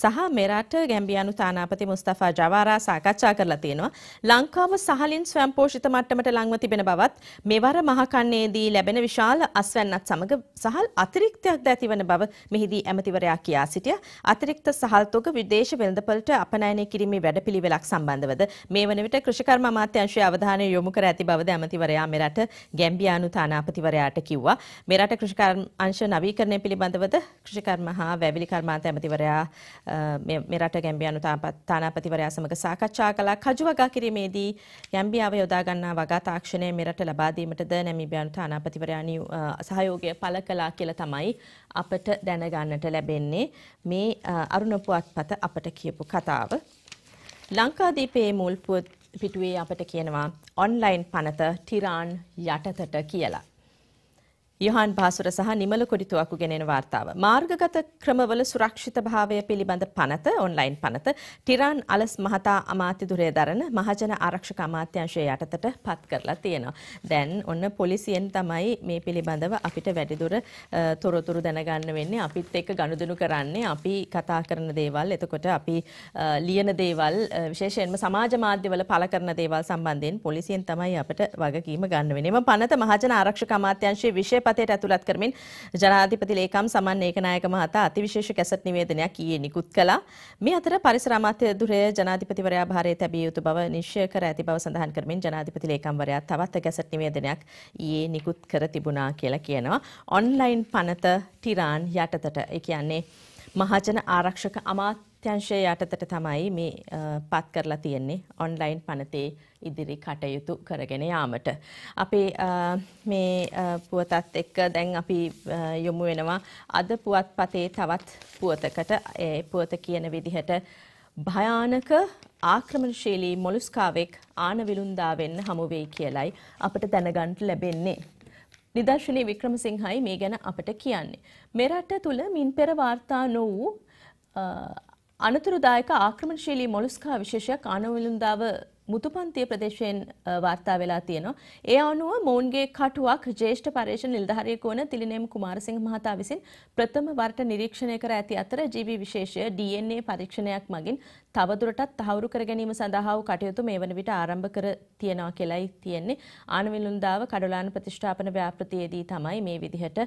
සහ මෙරට ගැම්බියානු තානාපති මුස්තෆා ජවාරා සාකච්ඡා කරලා තියෙනවා ලංකාව සහලින් ස්වයංපෝෂිත මට්ටමට ලංව තිබෙන බවත් මෙවර මහකන්නේදී ලැබෙන විශාල අස්වැන්නත් සමග සහල් අතිරික්තයක්ද ඇතිවන බව මෙහිදී ඇමතිවරයා කියා සිටිය අතිරික්ත සහල් තොග විදේශ වෙළඳපොළට අපනයනය කිරීමේ වැඩපිළිවෙලක් සම්බන්ධවද මේ වන විට කෘෂිකර්ම අමාත්‍යංශයේ අවධානය යොමු යොමු කර ඇති බවද ඇමතිවරයා මෙරට ගැම්බියානු තානාපතිවරයාට කිව්වා. මෙරට කෘෂිකර්ම අංශ නවීකරණය පිළිබඳවද කෘෂිකර්ම හා වැවිලි කර්මාන්ත ඇමතිවරයා මෙරට ගැම්බියානු තානාපතිවරයා සමග සාකච්ඡා කළා. කජු වගා කිරීමේදී ගැම්බියාව යොදා ගන්නා වගා තාක්ෂණය මෙරට ලබා දීමටද නැමිබියානු තානාපතිවරයා සහයෝගය පළ කළා කියලා තමයි අපට දැනගන්නට ලැබෙන්නේ මේ අරුණපුවත් පත අපට කියපු කතාව. ලංකාදීපයේ මුල් පුවත් පිටුවේ අපට කියනවා ඔන්ලයින් පනත ටිරාන් යටතට කියලා. යොහන් පාසුර සහ නිමල කොඩිතුවකු ගෙනෙන වාර්තාව. මාර්ගගත ක්‍රමවල සුරක්ෂිත භාවය පිළිබඳ පනත ඔන්ලයින් පනත ටිරාන් අලස් මහතා අමාත්‍යදුරය දරන මහජන ආරක්ෂක අමාත්‍යංශය යටතට පත් කරලා තියෙනවා. දැන් ඔන්න පොලිසියෙන් තමයි මේ පිළිබඳව අපිට වැඩිදුර තොරතුරු දැනගන්න වෙන්නේ. අපිත් එක්ක ගනුදෙනු කරන්නේ අපි කතා කරන දේවල්, එතකොට අපි ලියන දේවල්, විශේෂයෙන්ම සමාජ මාධ්‍යවල පළ කරන දේවල් සම්බන්ධයෙන් පොලිසියෙන් තමයි අපිට වගකීම ගන්න වෙන්නේ. මේ පනත මහජන ආරක්ෂක අමාත්‍යංශයේ විශේෂ පතයට ඇතුළත් කරමින් ජනාධිපති ලේකම් සමන් ඒකනායක මහතා අතිවිශේෂ කැසට් නිවේදනයක් ඊයේ නිකුත් කළා. මේ අතර පරිසර අමාත්‍ය දුරේ ජනාධිපතිවරයා භාරයේ තැබිය යුතු බව නිශ්චය කර ඇති බව සඳහන් කරමින් ජනාධිපති ලේකම්වරයා තවත් කැසට් නිවේදනයක් ඊයේ නිකුත් කර තිබුණා කියලා කියනවා. ඔන්ලයින් පනත ටිරාන් යටතට. ඒ කියන්නේ මහජන ආරක්ෂක අමාත්‍ය අමාත්‍යංශය යටතට තමයි මේ පත් කරලා තියෙන්නේ ඔන්ලයින් පනතේ ඉදිරි කටයුතු කරගෙන යාමට. අපේ මේ පුවතත් එක්ක දැන් අපි යොමු වෙනවා අද පුවත්පතේ තවත් පුවතකට ඒ පුවත කියන විදිහට භයානක ආක්‍රමණශීලී මොලුස්කාවෙක් ආනවිලුන්දාවෙන් හමුවෙයි කියලයි අපට දැනගන්ට ලැබෙන්නේ. නිදර්ශනී වික්‍රමසිංහයි මේ ගැන අපට කියන්නේ. මෙරට තුළ මින් පෙර වාර්තා නොවූ අනතුරුදායක ආක්‍රමණශීලී මොලුස්කා විශේෂයක් ආනවලුන්දාව මුතුපන්තිය ප්‍රදේශයෙන් වාර්තා වෙලා තියෙනවා. ඒ අනුව මොවුන්ගේ කටුවක් ජේෂ්ඨ පර්යේෂණ නිලධාරියෙකු වන තිලිනේම් කුමාරසිංහ මහතා විසින් ප්‍රථම වරට නිරීක්ෂණය කර ඇති අතර ජීවි විශේෂය DNA පරීක්ෂණයක් මගින් තවදුරටත් තහවුරු කර ගැනීම සඳහා කටයුතු මේ වන විට ආරම්භ කර තියනවා කියලායි තියෙන්නේ. ආනවිලුන්දාව කඩලාන ප්‍රතිෂ්ඨාපන ව්‍යාපෘතියේදී තමයි මේ විදිහට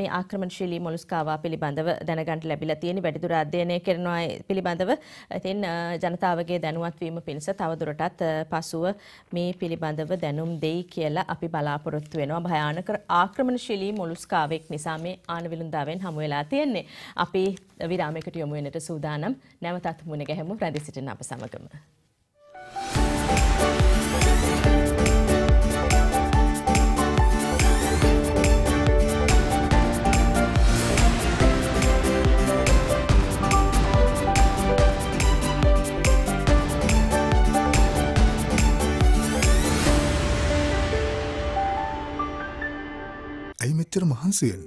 මේ ආක්‍රමණශීලී මොලුස්කාවා පිළිබඳව දැනගන්න ලැබිලා තියෙන වැඩිදුර අධ්‍යයනය කරනවා පිළිබඳව ඉතින් ජනතාවගේ දැනුවත් වීම පිණිස තවදුරටත් පසුව මේ පිළිබඳව දැනුම් දෙයි කියලා අපි බලාපොරොත්තු වෙනවා භයානක ආක්‍රමණශීලී මොලුස්කාවෙක් නිසා මේ ආනවිලුන්දාවෙන් හමු වෙලා තියෙන්නේ අපි විරාමයකට යොමු වෙන්නට සූදානම් නැවතත් මුණ ගැහෙමු හැමු රැදි සිටින අප සමගම. ඇයි මෙච්චර මහන්සියෙන්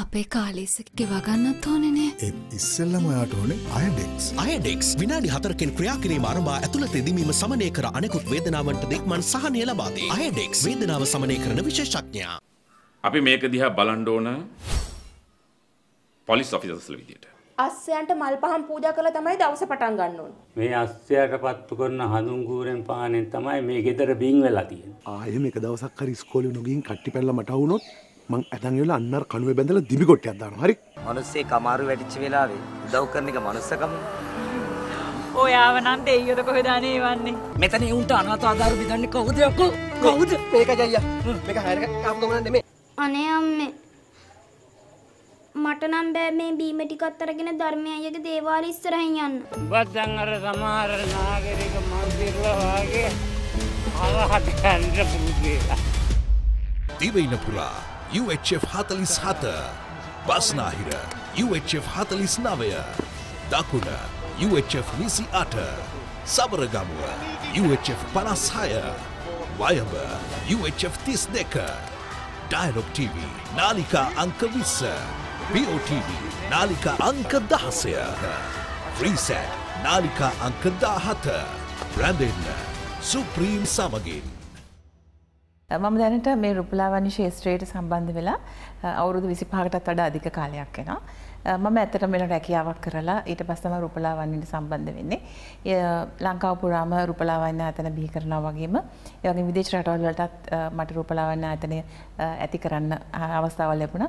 අපේ කාලේසකි වගන්නත් ඕනනේ ඒත් ඉස්සල්ලම ඔයාට ඕනේ අයඩෙක්ස් අයඩෙක්ස් විනාඩි හතරකින් ක්‍රියාකිරීම අරබා ඇතුළත දිමීම සමනය කර අනෙකුත් වේදනාවන්ට දෙක්මන් සහනය ලබාදේ අයඩෙක්ස් වේදනාව සමනය කරන විශේෂඥා අපි මේක දිහා බලන්න ඕන පොලිස් ඔෆිසර්ස්ල විදියට අස්සයන්ට මල් පහන් පූජා කළා තමයි දවස පටන් ගන්න ඕන මේ අස්සයට පත්තු කරන හඳුන් කූරෙන් පානෙන් තමයි මේ ගෙදර බින් වෙලා තියෙන්නේ ආයේ මේක දවසක් හරි ඉස්කෝලේ නොගින් කට්ටි පැනලා මට වුණොත් මං ඇදන්වෙලා අන්නර් කනුව බැඳල දිබිකොට් අදන්න හරි මනුස්සේ කමාරු වැටිච්ච වෙලාවේ දව් කරන එක මනුස්සකම ඔයාව නම් දෙයොත කොහෙදානේ වන්නේ මෙතන උන්ට අනත ආධාර විදන්න කවුදයක්කෝ කවුද මේක ජය මේක හර ගමන දෙමේ අනේ අම්මේ මට නම් බෑ මේ බීම ටිකත් අරගෙන ධර්මය අයගේ දේවාල ඉස්සරහින් යන්න. උඹත් දැන් අර සමහර නාගරික මන්දිරලා වාගේ අලහට යන්න පුළුවන්. දිවයින පුරා UHF 47 බස්නාහිර UHF 49 දකුණ UHF විසි අට සබරගමුව UHF පනස්හය වයඹ UHF තිස් දෙක ඩයිරොක් TV නාලිකා අංක විස්ස BOTV නාලිකා අංක දහසය ෆ්‍රීසැට් නාලිකා අංක දාහත බ්‍රැඳන්න සුප්‍රීම් සමගින් මම දැනට මේ රුපලාවනි ශේත්‍රයට සම්බන්ධ වෙලා අවුරුදු විසි පහකටත් වඩා අධික කාලයක් වෙනවා. මම ඇතට මෙන රැකියාවක් කරලා ඊට පස්සම රුපලාවන්නට සම්බන්ධ වෙන්නේ. ලංකාව පුරාම රුපලාවන්න ඇතන බිහි කරනා වගේම යගේ විදේශ රටවල්ලටත් මට රුපලාවන්න ඇතනය ඇති කරන්න අවස්ථාවල් ලැබුණ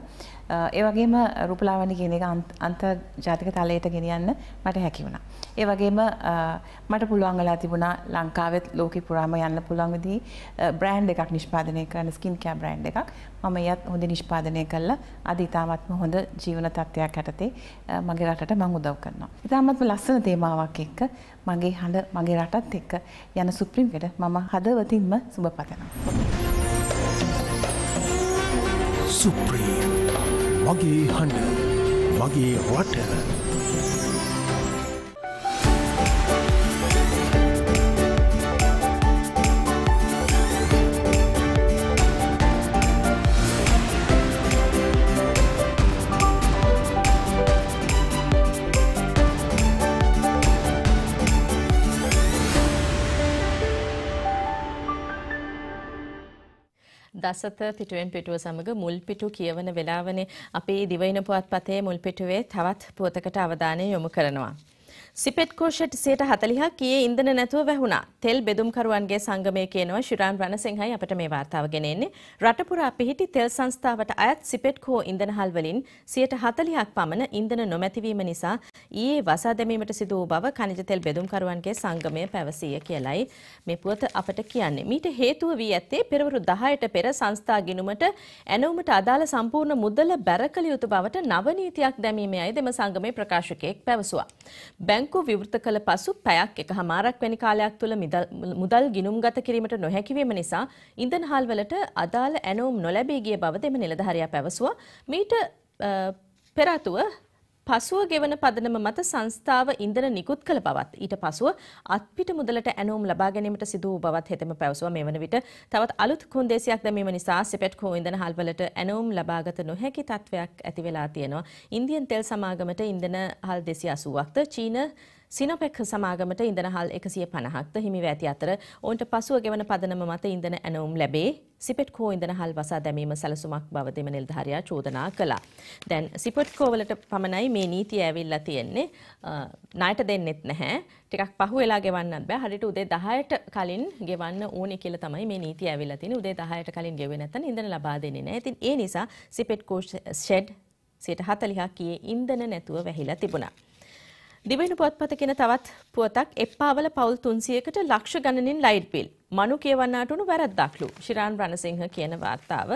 ඒ වගේම රූපලාවන්‍ය කියන එක අන්තර්ජාතික තලයට ගෙනියන්න මට හැකි වුණා. ඒ වගේම මට පුළුවන් වෙලා තිබුණා ලංකාවෙත් ලෝකෙ පුරාම යන්න පුළුවන් විදිහේ බ්‍රෑන්ඩ් එකක් නිෂ්පාදනය කරන්න ස්කින් කෑ බ්‍රෑන්ඩ් එකක්. මම එයත් හොඳ නිෂ්පාදනය කළා. අද ඉතාමත්ම හොඳ ජීවන තත්ත්වයක් යටතේ මගේ රටට මම උදව් කරනවා. ඉතාමත්ම ලස්සන තේමාවක් එක්ක මගේ හඬ මගේ රටත් එක්ක යන සුප්‍රීම්කට මම හදවතින්ම සුබ පතනවා. සුප්‍රීම් මගේ හඬ මගේ රට දසත පිටුවෙන් පිටුව සමග මුල් පිටු කියවන වෙලාවනේ අපේ දිවයින පුවත්පතේ මුල් පිටුවේ තවත් පුවතකට අවධානය යොමු කරනවා. සිපෙට්කෝ ෂෙට් සියයට හතලිහක් කියේ ඉන්දන නැතුව වැැහුණා තෙල් බෙදුම්කරුවන්ගේ සංගමය කියනව ශුරාන් රණසිංහයි අපට මේ වාර්තාව ගෙනෙන්නේ රටපුරා පිහිටි තෙල් සංස්ථාවට අයත් සිපෙට්කෝ ඉඳනහල් වලින් සියයට හතලිහක් පමණ ඉන්දන නොමැතිවීම නිසා ඊයේ වසා දැමීමට සිදු වූ බව කනිජ තෙල් බෙදුම්කරුවන්ගේ සංගමය පැවසීය කියලයි මේ පුවත අපට කියන්නේ මීට හේතුව වී ඇත්තේ පෙරවරු දහයට පෙර සංස්ථා ගිනුමට ඇනවුමට අදාළ සම්පූර්ණ මුදල බැරකළ යුතු බවට නවනීතියක් දැමීමයයි දෙම සංගමේ ප්‍රකාශකයෙක් පැවසවා. බැංකු විවෘත කළ පසු පැයක් එක හමාරක් වැනි කාලයක් තුළ මුදල් ගිනුම්ගත කිරීමට නොහැකිවීම නිසා ඉන්දනහල්වලට අදාළ ඇනෝම් නොලැබී ගිය බව දෙම නිලධහරයා පැවසුවා මීට පෙරතුව පසුව ගෙවන පදනම මත සංස්ථාව ඉන්ධන නිකුත් කළ බවත් ඊට පසුව අත්පිට මුදලට ඇනෝම් ලබා ගැනීමට සිදු වූ බවත් හෙතෙම පැවසුව මේ වන විට තවත් අලුත් කොන්දේසියක් දැමීම නිසා සෙපෙට්කෝ ඉන්ධන හල්වලට ඇනෝම් ලබාගත නොහැකි තත්ත්වයක් ඇති වෙලා තියෙනවා. ඉන්දියන් තෙල් සමාගමට ඉන්ධන හල් 280ක්ද චීන සිනොපෙක් සමාගමට ඉඳනහල් එකසිය පණහක්ද හිමිව ඇති අතර ඔවන්ට පසුව ගෙවන පදනම මත ඉඳන ඇනවුම් ලැබේ සිපෙට්කෝ ඉඳනහල් වසා දැමීම සැලසුමක් බව දෙම නිල්ධාරයා චෝදනා කළා. දැන් සිපෙට්කෝවලට පමණයි මේ නීතිය ඇවිල්ලා තියෙන්නේ ණයට දෙන්නෙත් නැහැ. ටිකක් පහු වෙලා ගෙවන්නත් බෑ. හරියට උදේ 10ට කලින් ගෙවන්න ඕනේ කියලා තමයි මේ නීතිය ඇවිල්ලා තියෙන්නේ. උදේ 10ට කලින් ගෙවෙ නැත්නම් ඉඳන ලබා දෙන්නේ නැහැ. ඉතින් ඒ නිසා සිපෙට්කෝ ෂෙඩ් 140ක් ගියේ ඉන්ධන නැතුව වැහිලා තිබුණා. දිවෙන පුවත්පත කියන තවත් පුවතක් එප්පාවල පවුල් 300කට ලක්ෂ ගණනින් ලයිට් බිල්. මනු කියවන්නාට උණු වැරද්දක්ලු. ශිරාන් රණසිංහ කියන වාර්තාව.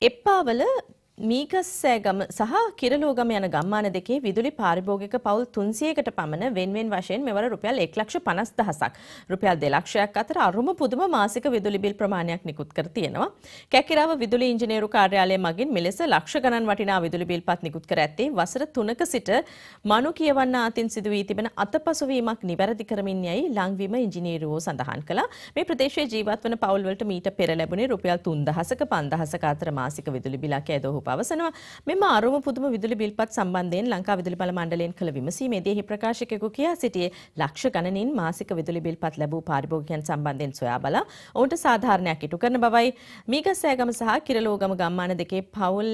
එප්පාවල මීගස්සෑගම සහ කිරලෝගම යන ගම්මාන දෙකේ විදුලි පාරිභෝගික පවුල් 300කට පමණ වෙන්වෙන් වශයෙන් මෙවර රුපියල් 1,50,000ක් රුපියල් 2 අතර අරුම පුදුම මාසික විදුලි බිල් ප්‍රමාණයක් නිකුත් කර තියෙනවා. කැකිරාව විදුලි ඉංජිනේරු කාර්යාලය මගින් මෙලෙස ලක්ෂ ගණන් වටිනා විදුලි බිල්පත් නිකුත් කර ඇත්තේ වසර 3ක සිට මනු කියවන්න අතින් සිදු වී තිබෙන අතපසුවීමක් නිවැරදි කරමින් යයි ලංවීම ඉංජිනේරුවෝ සඳහන් කළා. මේ ප්‍රදේශයේ ජීවත් වන පවුල්වලට මීට පෙර ලැබුණේ රුපියල් 3,000ක 5,000ක අතර මාසික විදුලි බිලක් ඇදහු පවසනවා මෙම අරුම පුදුම විදුලි බිල්පත් සම්බන්ධයෙන් ලංකා විදුලි බල මණ්ඩලයෙන් කළ විමසීමේදී එහි ප්‍රකාශකයෙකු කියා සිටියේ ලක්ෂ ගණනින් මාසික විදුලි බිල්පත් ලැබූ පාරිභෝගිකයන් සම්බන්ධයෙන් සොයා බලා ඔවුන්ට සාධාරණයක් ඉටු කරන බවයි මීගස්සෑගම සහ කිරලෝගම ගම්මාන දෙකේ පවුල්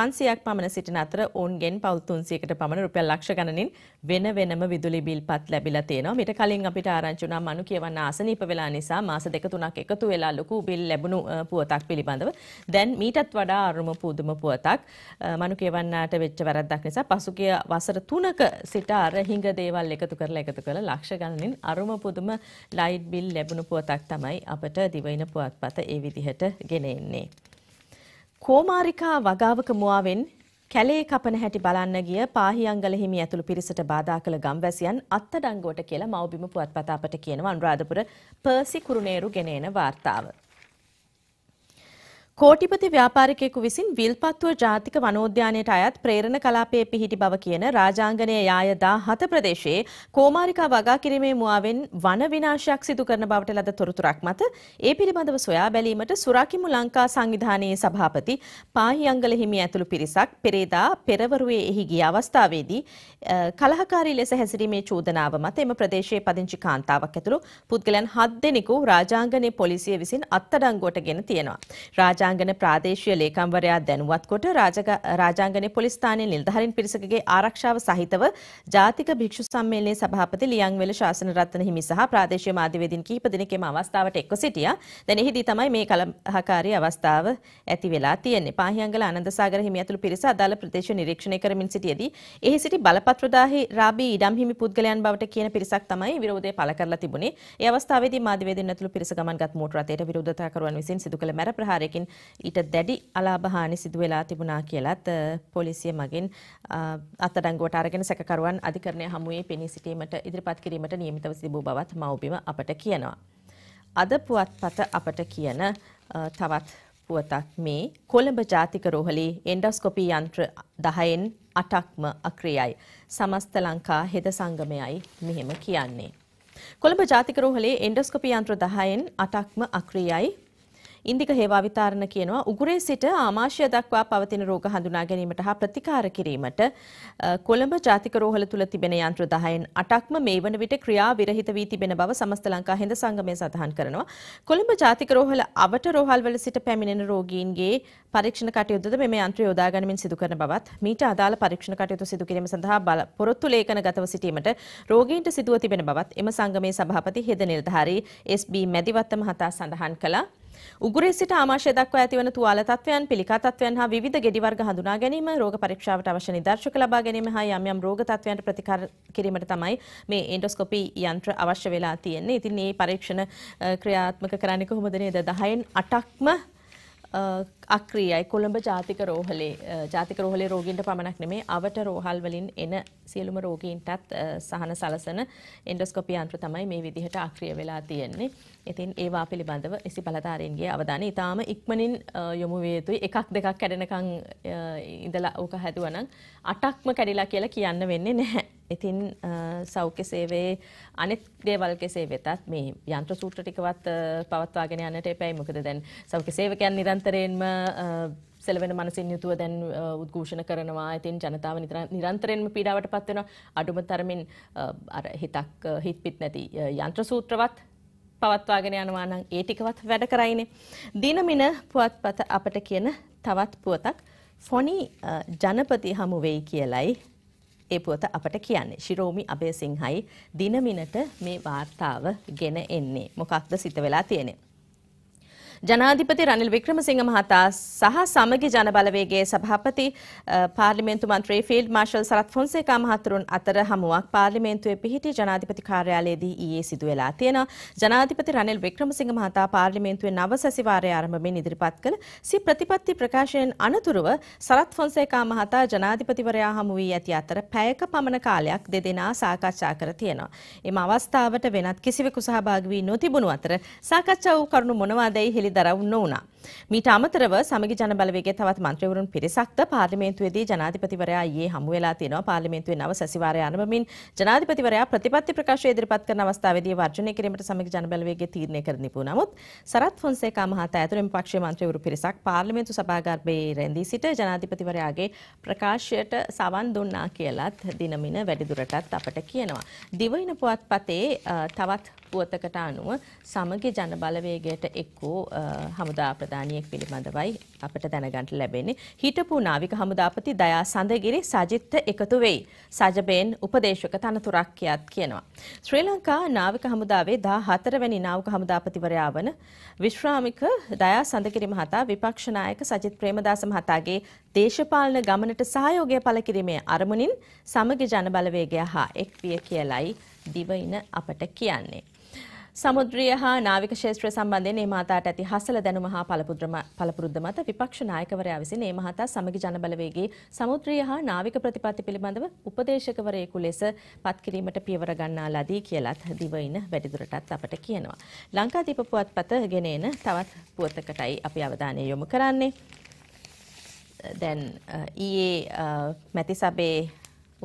500ක් පමණ සිටින අතර ඔවුන්ගෙන් පවුල් 300කට පමණ රුපියල් ලක්ෂ ගණනින් වෙන වෙනම විදුලි බිල්පත් ලැබිලා තියෙනවා මීට කලින් අපිට ආරංචි වුණා මනු කියවන්න ආසනීප වෙලා නිසා මාස දෙක තුනක් එකතු වෙලා ලොකු බිල් ලැබුණු පුවතක් පිළිබඳව දැන් මීටත් වඩා අරුම පුදුම පුවත් පුවතක් මනු කියවන්නට වෙච්ච වැරද්දක් නිසා පසුගිය වසර 3ක සිට අර හිඟ දේවල් එකතු කරලා එකතු කරලා ලක්ෂ ගණනින් අරුම පුදුම ලයිට් බිල් ලැබුණු පුවතක් තමයි අපට දිවයින පුවත්පත ඒ විදිහට ගෙන එන්නේ. කෝමාරිකා වගාවක මුවාවෙන් කැලේ කපන හැටි බලන්න ගිය පාහියංගල හිමි ඇතුළු පිරිසට බාධා කළ ගම්වැසියන් අත්අඩංගුවට කියලා මව්බිම පුවත්පත අපට කියනවා අනුරාධපුර පර්සි කුරුණේරු ගෙනේන වාර්තාව. කෝටිපති ව්‍යාපාරිකයෙකු විසින් විල්පත්තුව ජාතික වනෝද්‍යානයට අයත් ප්‍රේරණ කලාපයේ පිහිටි බව කියන රාජාංගනය යායදා හත ප්‍රදේශයේ කෝමාරිකා වගා කිරීමේ මුවාවෙන් වන විනාශයක් සිදු කරන බවට ලද තොරතුරක් මත ඒ පිළිබඳව සොයා බැලීමට සුරාකිමු ලංකා සංවිධානයේ සභාපති පාහියංගල හිමි ඇතුළු පිරිසක් පෙරේදා පෙරවරුවේ එහි ගිය අවස්ථාවේදී කලහකාරී ලෙස හැසිරීමේ චෝදනාව මත එම ප්‍රදේශයේ පදිංචි කාන්තාවක් ඇතුළු පුද්ගලයන් හත් දෙනෙකු රාජාංගනයේ පොලිසිය විසින් අත්අඩංගුවට ගෙන තියෙනවා. රාජාංගන ප්‍රාදේශීය ලේකම්වරයා දැනුවත් කොට රාජාංගන පොලිස් ස්ථානයේ නිලධාරීන් පිරිසකගේ ආරක්ෂාව සහිතව ජාතික භික්ෂු සම්මේලනයේ සභාපති ලියන්වෙල ශාසන රත්න හිමි සහ ප්‍රාදේශීය මාධ්‍යවේදීන් කිහිප දෙනෙක්ම අවස්ථාවට එක්ව සිටියා. දැන් එහිදී තමයි මේ කලහකාරී අවස්ථාව ඇති වෙලා තියෙන්නේ. පාහියංගල ආනන්දසාගර හිමි ඇතුළු පිරිස අදාළ ප්‍රදේශය නිරීක්ෂණය කරමින් සිටියේදී එහි සිටි බලපත්‍රදාහි රාබී ඉඩම් හිමි පුද්ගලයන් බවට කියන පිරිසක් තමයි විරෝධය පළ කරලා තිබුණේ. ඒ අවස්ථාවේදී මාධ්‍යවේදීන් ඇතුළු පිරිස ගමන්ගත් මෝටර රථයට විරුද්ධතාකරුවන් විසින් සිදු කළ මැර ප්‍රහාරයකින් ඊට දැඩි අලාභහානි සිදු වෙලා තිබුණා කියලත් පොලිසිය මගින් අත්අඩංගුවට අරගෙන සැකකරුවන් අධිකරණය හමුවේ පෙනී සිටීමට ඉදිරිපත් කිරීමට නියමිතව තිබූ බවත් මව්බිම අපට කියනවා. අද පුවත්පත අපට කියන තවත් පුවතක් මේ කොළඹ ජාතික රෝහලේ එන්ඩොස්කොපී යන්ත්‍ර දහයෙන් අටක්ම අක්‍රියයි. සමස්ත ලංකා හෙද සංගමයයි මෙහෙම කියන්නේ. කොළඹ ජාතික රෝහලේ එන්ඩොස්කොපී යන්ත්‍ර දහයෙන් අටක්ම අක්‍රියයි ඉන්දික හේවා විතාරණ කියනවා උගුරේ සිට ආමාශය දක්වා පවතින රෝග හඳුනා ගැනීමට හා ප්‍රතිකාර කිරීමට කොළඹ ජාතික රෝහල තුල තිබෙන යන්ත්‍ර 10න් 8ක්ම මේ වන විට ක්‍රියා විරහිත වී තිබෙන බව සමස්ත ලංකා හිඳ සංගමය සඳහන් කරනවා. කොළඹ ජාතික රෝහල අවට රෝහල්වල සිට පැමිණෙන රෝගීන්ගේ පරීක්ෂණ කටයුතුද මෙම යන්ත්‍රය යොදා ගනිමින් සිදු කරන බවත් මීට අදාළ පරීක්ෂණ කටයුතු සිදු කිරීම සඳහා බලාපොරොත්තු ලේඛන ගතව සිටීමට රෝගීන්ට සිදුව තිබෙන බවත් එම සංගමයේ සභාපති හෙද නිලධාරී එස්.බී. මැදිවත්ත මහතා සඳහන් කළා. උගුරේ සිට ආමාශය දක්වා ඇතිවන තුවාල තත්ත්වයන් පිළිකා තත්ත්වයන් හා විවිධ ගෙඩි වර්ග හඳුනා ගැනීම රෝග පරීක්ෂාවට අවශ්‍ය නිදර්ශක ලබා ගැනීම හා යම් යම් රෝග තත්ත්වයන්ට ප්‍රතිකාර කිරීමට තමයි මේ එන්ඩොස්කෝපි යන්ත්‍ර අවශ්‍ය වෙලා තියෙන්නේ. ඉතින් මේ පරීක්ෂණ ක්‍රියාත්මක කරන්නේ කොහොමද නේද? 10න් 8ක්ම අක්‍රියයි කොළඹ ජාතික රෝහලේ ජාතික රෝහලේ රෝගීන්ට පමණක් නෙමේ අවට රෝහල් වලින් එන සියලුම රෝගීන්ටත් සහන සලසන එන්ඩොස්කෝපි යන්ත්‍ර තමයි මේ විදිහට අක්‍රිය වෙලා තියෙන්නේ. ඉතින් ඒවා පිළිබඳව ඉසි බලධාරීන්ගේ අවධානය ඉතාම ඉක්මනින් යොමු විය යුතුයි. එකක් දෙකක් කැඩෙනකන් ඉඳලා ඕක හැදුවනම් අටක්ම කැඩිලා කියලා කියන්න වෙන්නේ නැහැ. ඉතින් සෞඛ්‍ය සේවයේ අනෙත් දේවල් කෙසේ වෙතත් මේ යන්ත්‍ර සූත්‍ර ටිකවත් පවත්වාගෙන යන්නට එපැයි. මොකද දැන් සෞඛ්‍ය සේවකයන් නිරන්තරයෙන්ම සෙලවෙන මනසින් යුතුව දැන් උද්ඝෝෂණ කරනවා. ඉතින් ජනතාව නිරන්තරයෙන්ම පීඩාවට පත් වෙනවා. අඩුම තරමින් අර හිතක් හිත පිට නැති යන්ත්‍ර සූත්‍රවත් පවත්වාගෙන යනවා නම් ඒ ටිකවත් වැඩ කරයිනේ. දිනමින පුවත්පත අපට කියන තවත් පුවතක් ෆොනි ජනපති හමු වෙයි කියලයි ඒ පුවත අපට කියන්නේ ශිරෝමි අබේසිංහයි දිනමිනට මේ වාර්තාව ගෙන එන්නේ. මොකක්ද සිත වෙලා තියෙන්නේ? ජනාධිපති රනිල් වික්‍රමසිංහ මහතා සහ සමගි ජනබලවේගේ සභාපති පාර්ලිමේන්තු මන්ත්‍රී ෆීල්ඩ් මාර්ෂල් සරත් ෆොන්සේකා මහතුරුන් අතර හමුවක් පාර්ලිමේන්තුවේ පිහිටි ජනාධිපති කාර්යාලයේදී ඊයේ සිදු වෙලා තියෙනවා. ජනාධිපති රනිල් වික්‍රමසිංහ මහතා පාර්ලිමේන්තුවේ නව සැසිවාරය ආරම්භමින් ඉදිරිපත් කළ සි ප්‍රතිපත්ති ප්‍රකාශයෙන් අනතුරුව සරත් ෆොන්සේකා මහතා ජනාධිපතිවරයා හමු වී ඇති අතර පැයක පමණ කාලයක් දෙදෙනා සාකච්ඡා කර තියෙනවා. එම අවස්ථාවට වෙනත් කිසිවෙකු සහභාගී වී නොතිබුණු අතර සාකච්ඡා වූ කරුණු මොනවාදයි හෙළි that I have known now. මීට අමතරව සමගි ජන බලවේගයේ තවත් මන්ත්‍රීවරුන් පිරිසක්ද පාර්ලිමේන්තුවේදී ජනාධිපතිවරයා ඊයේ හමු වෙලා තිනවා පාර්ලිමේන්තුවේ නව සැසිවාරය අනුබමින් ජනාධිපතිවරයා ප්‍රතිපත්ති ප්‍රකාශය ඉදිරිපත් කරන අවස්ථාවේදී වර්ජනය කිරීමට සමගි ජන බලවේගයේ තීරණය කර නිපු නමුත් සරත් ෆොන්සේකා මහතා ඇතුළු පක්ෂයේ මන්ත්‍රීවරු පිරිසක් පාර්ලිමේන්තු සභාගර්භයේ රැඳී සිට ජනාධිපතිවරයාගේ ප්‍රකාශයට සවන් දුන්නා කියලත් දිනමින වැඩිදුරටත් අපට කියනවා. දිවයින පුවත්පතේ තවත් පුවතකට අනුව සමගි ජන බලවේගයට එක්කෝ හමුදා ප්‍රධාන සන්ධානියෙක් පිළිබඳවයි අපට දැනගන්ට ලැබෙන්නේ. හිටපු නාවික හමුදාපති දයා සඳගිරි සජිත්ත එකතු වෙයි. සජබයෙන් උපදේශක තනතුරක්කයත් කියනවා. ශ්‍රී ලංකා නාවික හමුදාවේ දා හතරවැනි නාවක හමුදාපතිවරයා වන විශ්‍රාමික දයා සඳගිරි මහතා විපක්ෂනායක සජිත් ප්‍රේමදාස මහතාගේ දේශපාලන ගමනට සහයෝගය පළ කිරීමේ අරමුණින් සමග ජනබලවේගය හා එක් විය කියලයි දිවයින අපට කියන්නේ. සමුද්‍රිය හා නාවික ශේත්‍රය සම්බන්ධයෙන් මේ මහතාට ඇති හසල දැනුම හා පළපුරුද්ද මත විපක්ෂ නායකවරයා විසින් මේ මහතා සමගි ජනබලවේගී සමුද්‍රිය හා නාවික ප්‍රතිපත්ති පිළිබඳව උපදේශකවරයෙකු ලෙස පත් කිරීමට පියවර ගන්නා ලදී කියලත් දිවයින වැඩිදුරටත් අපට කියනවා. ලංකාදීප පුවත්පත ගෙන එන තවත් පුවතකටයි අපි අවධානය යොමු කරන්නේ. දැන් ඊයේ මැතිසබේ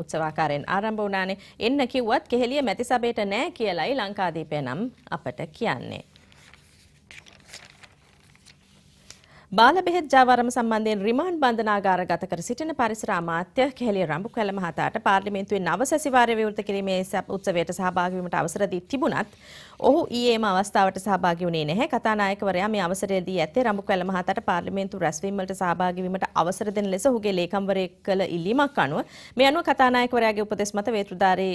උත්සවාකාරයෙන් ආරම්භ වුණානේ එන්න කිව්වත් කෙහෙලිය මැතිසබේට නෑ කියලයි ලංකාදීපය නම් අපට කියන්නේ. බාල බෙහෙත් ජාවාරම සම්බන්ධයෙන් රිමාන්ඩ් බන්ධනාගාර ගත කර සිටින පරිසර අමාත්‍ය කෙහෙලිය රඹුකැල මහතාට පාර්ලිමේන්තුවේ නව සැසිවාරය විවෘත කිරීමේ උත්සවයට සහභාගී වීමට අවසර දී තිබුණත් ඔහු ඊයේම අවස්ථාවට සහභාගී වුණේ නැහැ. කතානායකවරයා මේ අවසරයේදී ඇත්තේ රඹුකැල මහතාට පාර්ලිමේන්තු රැස්වීම වලට සහභාගී වීමට අවසර දෙන ලෙස ඔහුගේ ලේකම්වරයෙක් කළ ඉල්ලීමක් අනුව මේ අනුව කතානායකවරයාගේ උපදෙස් මත වේතුදාරී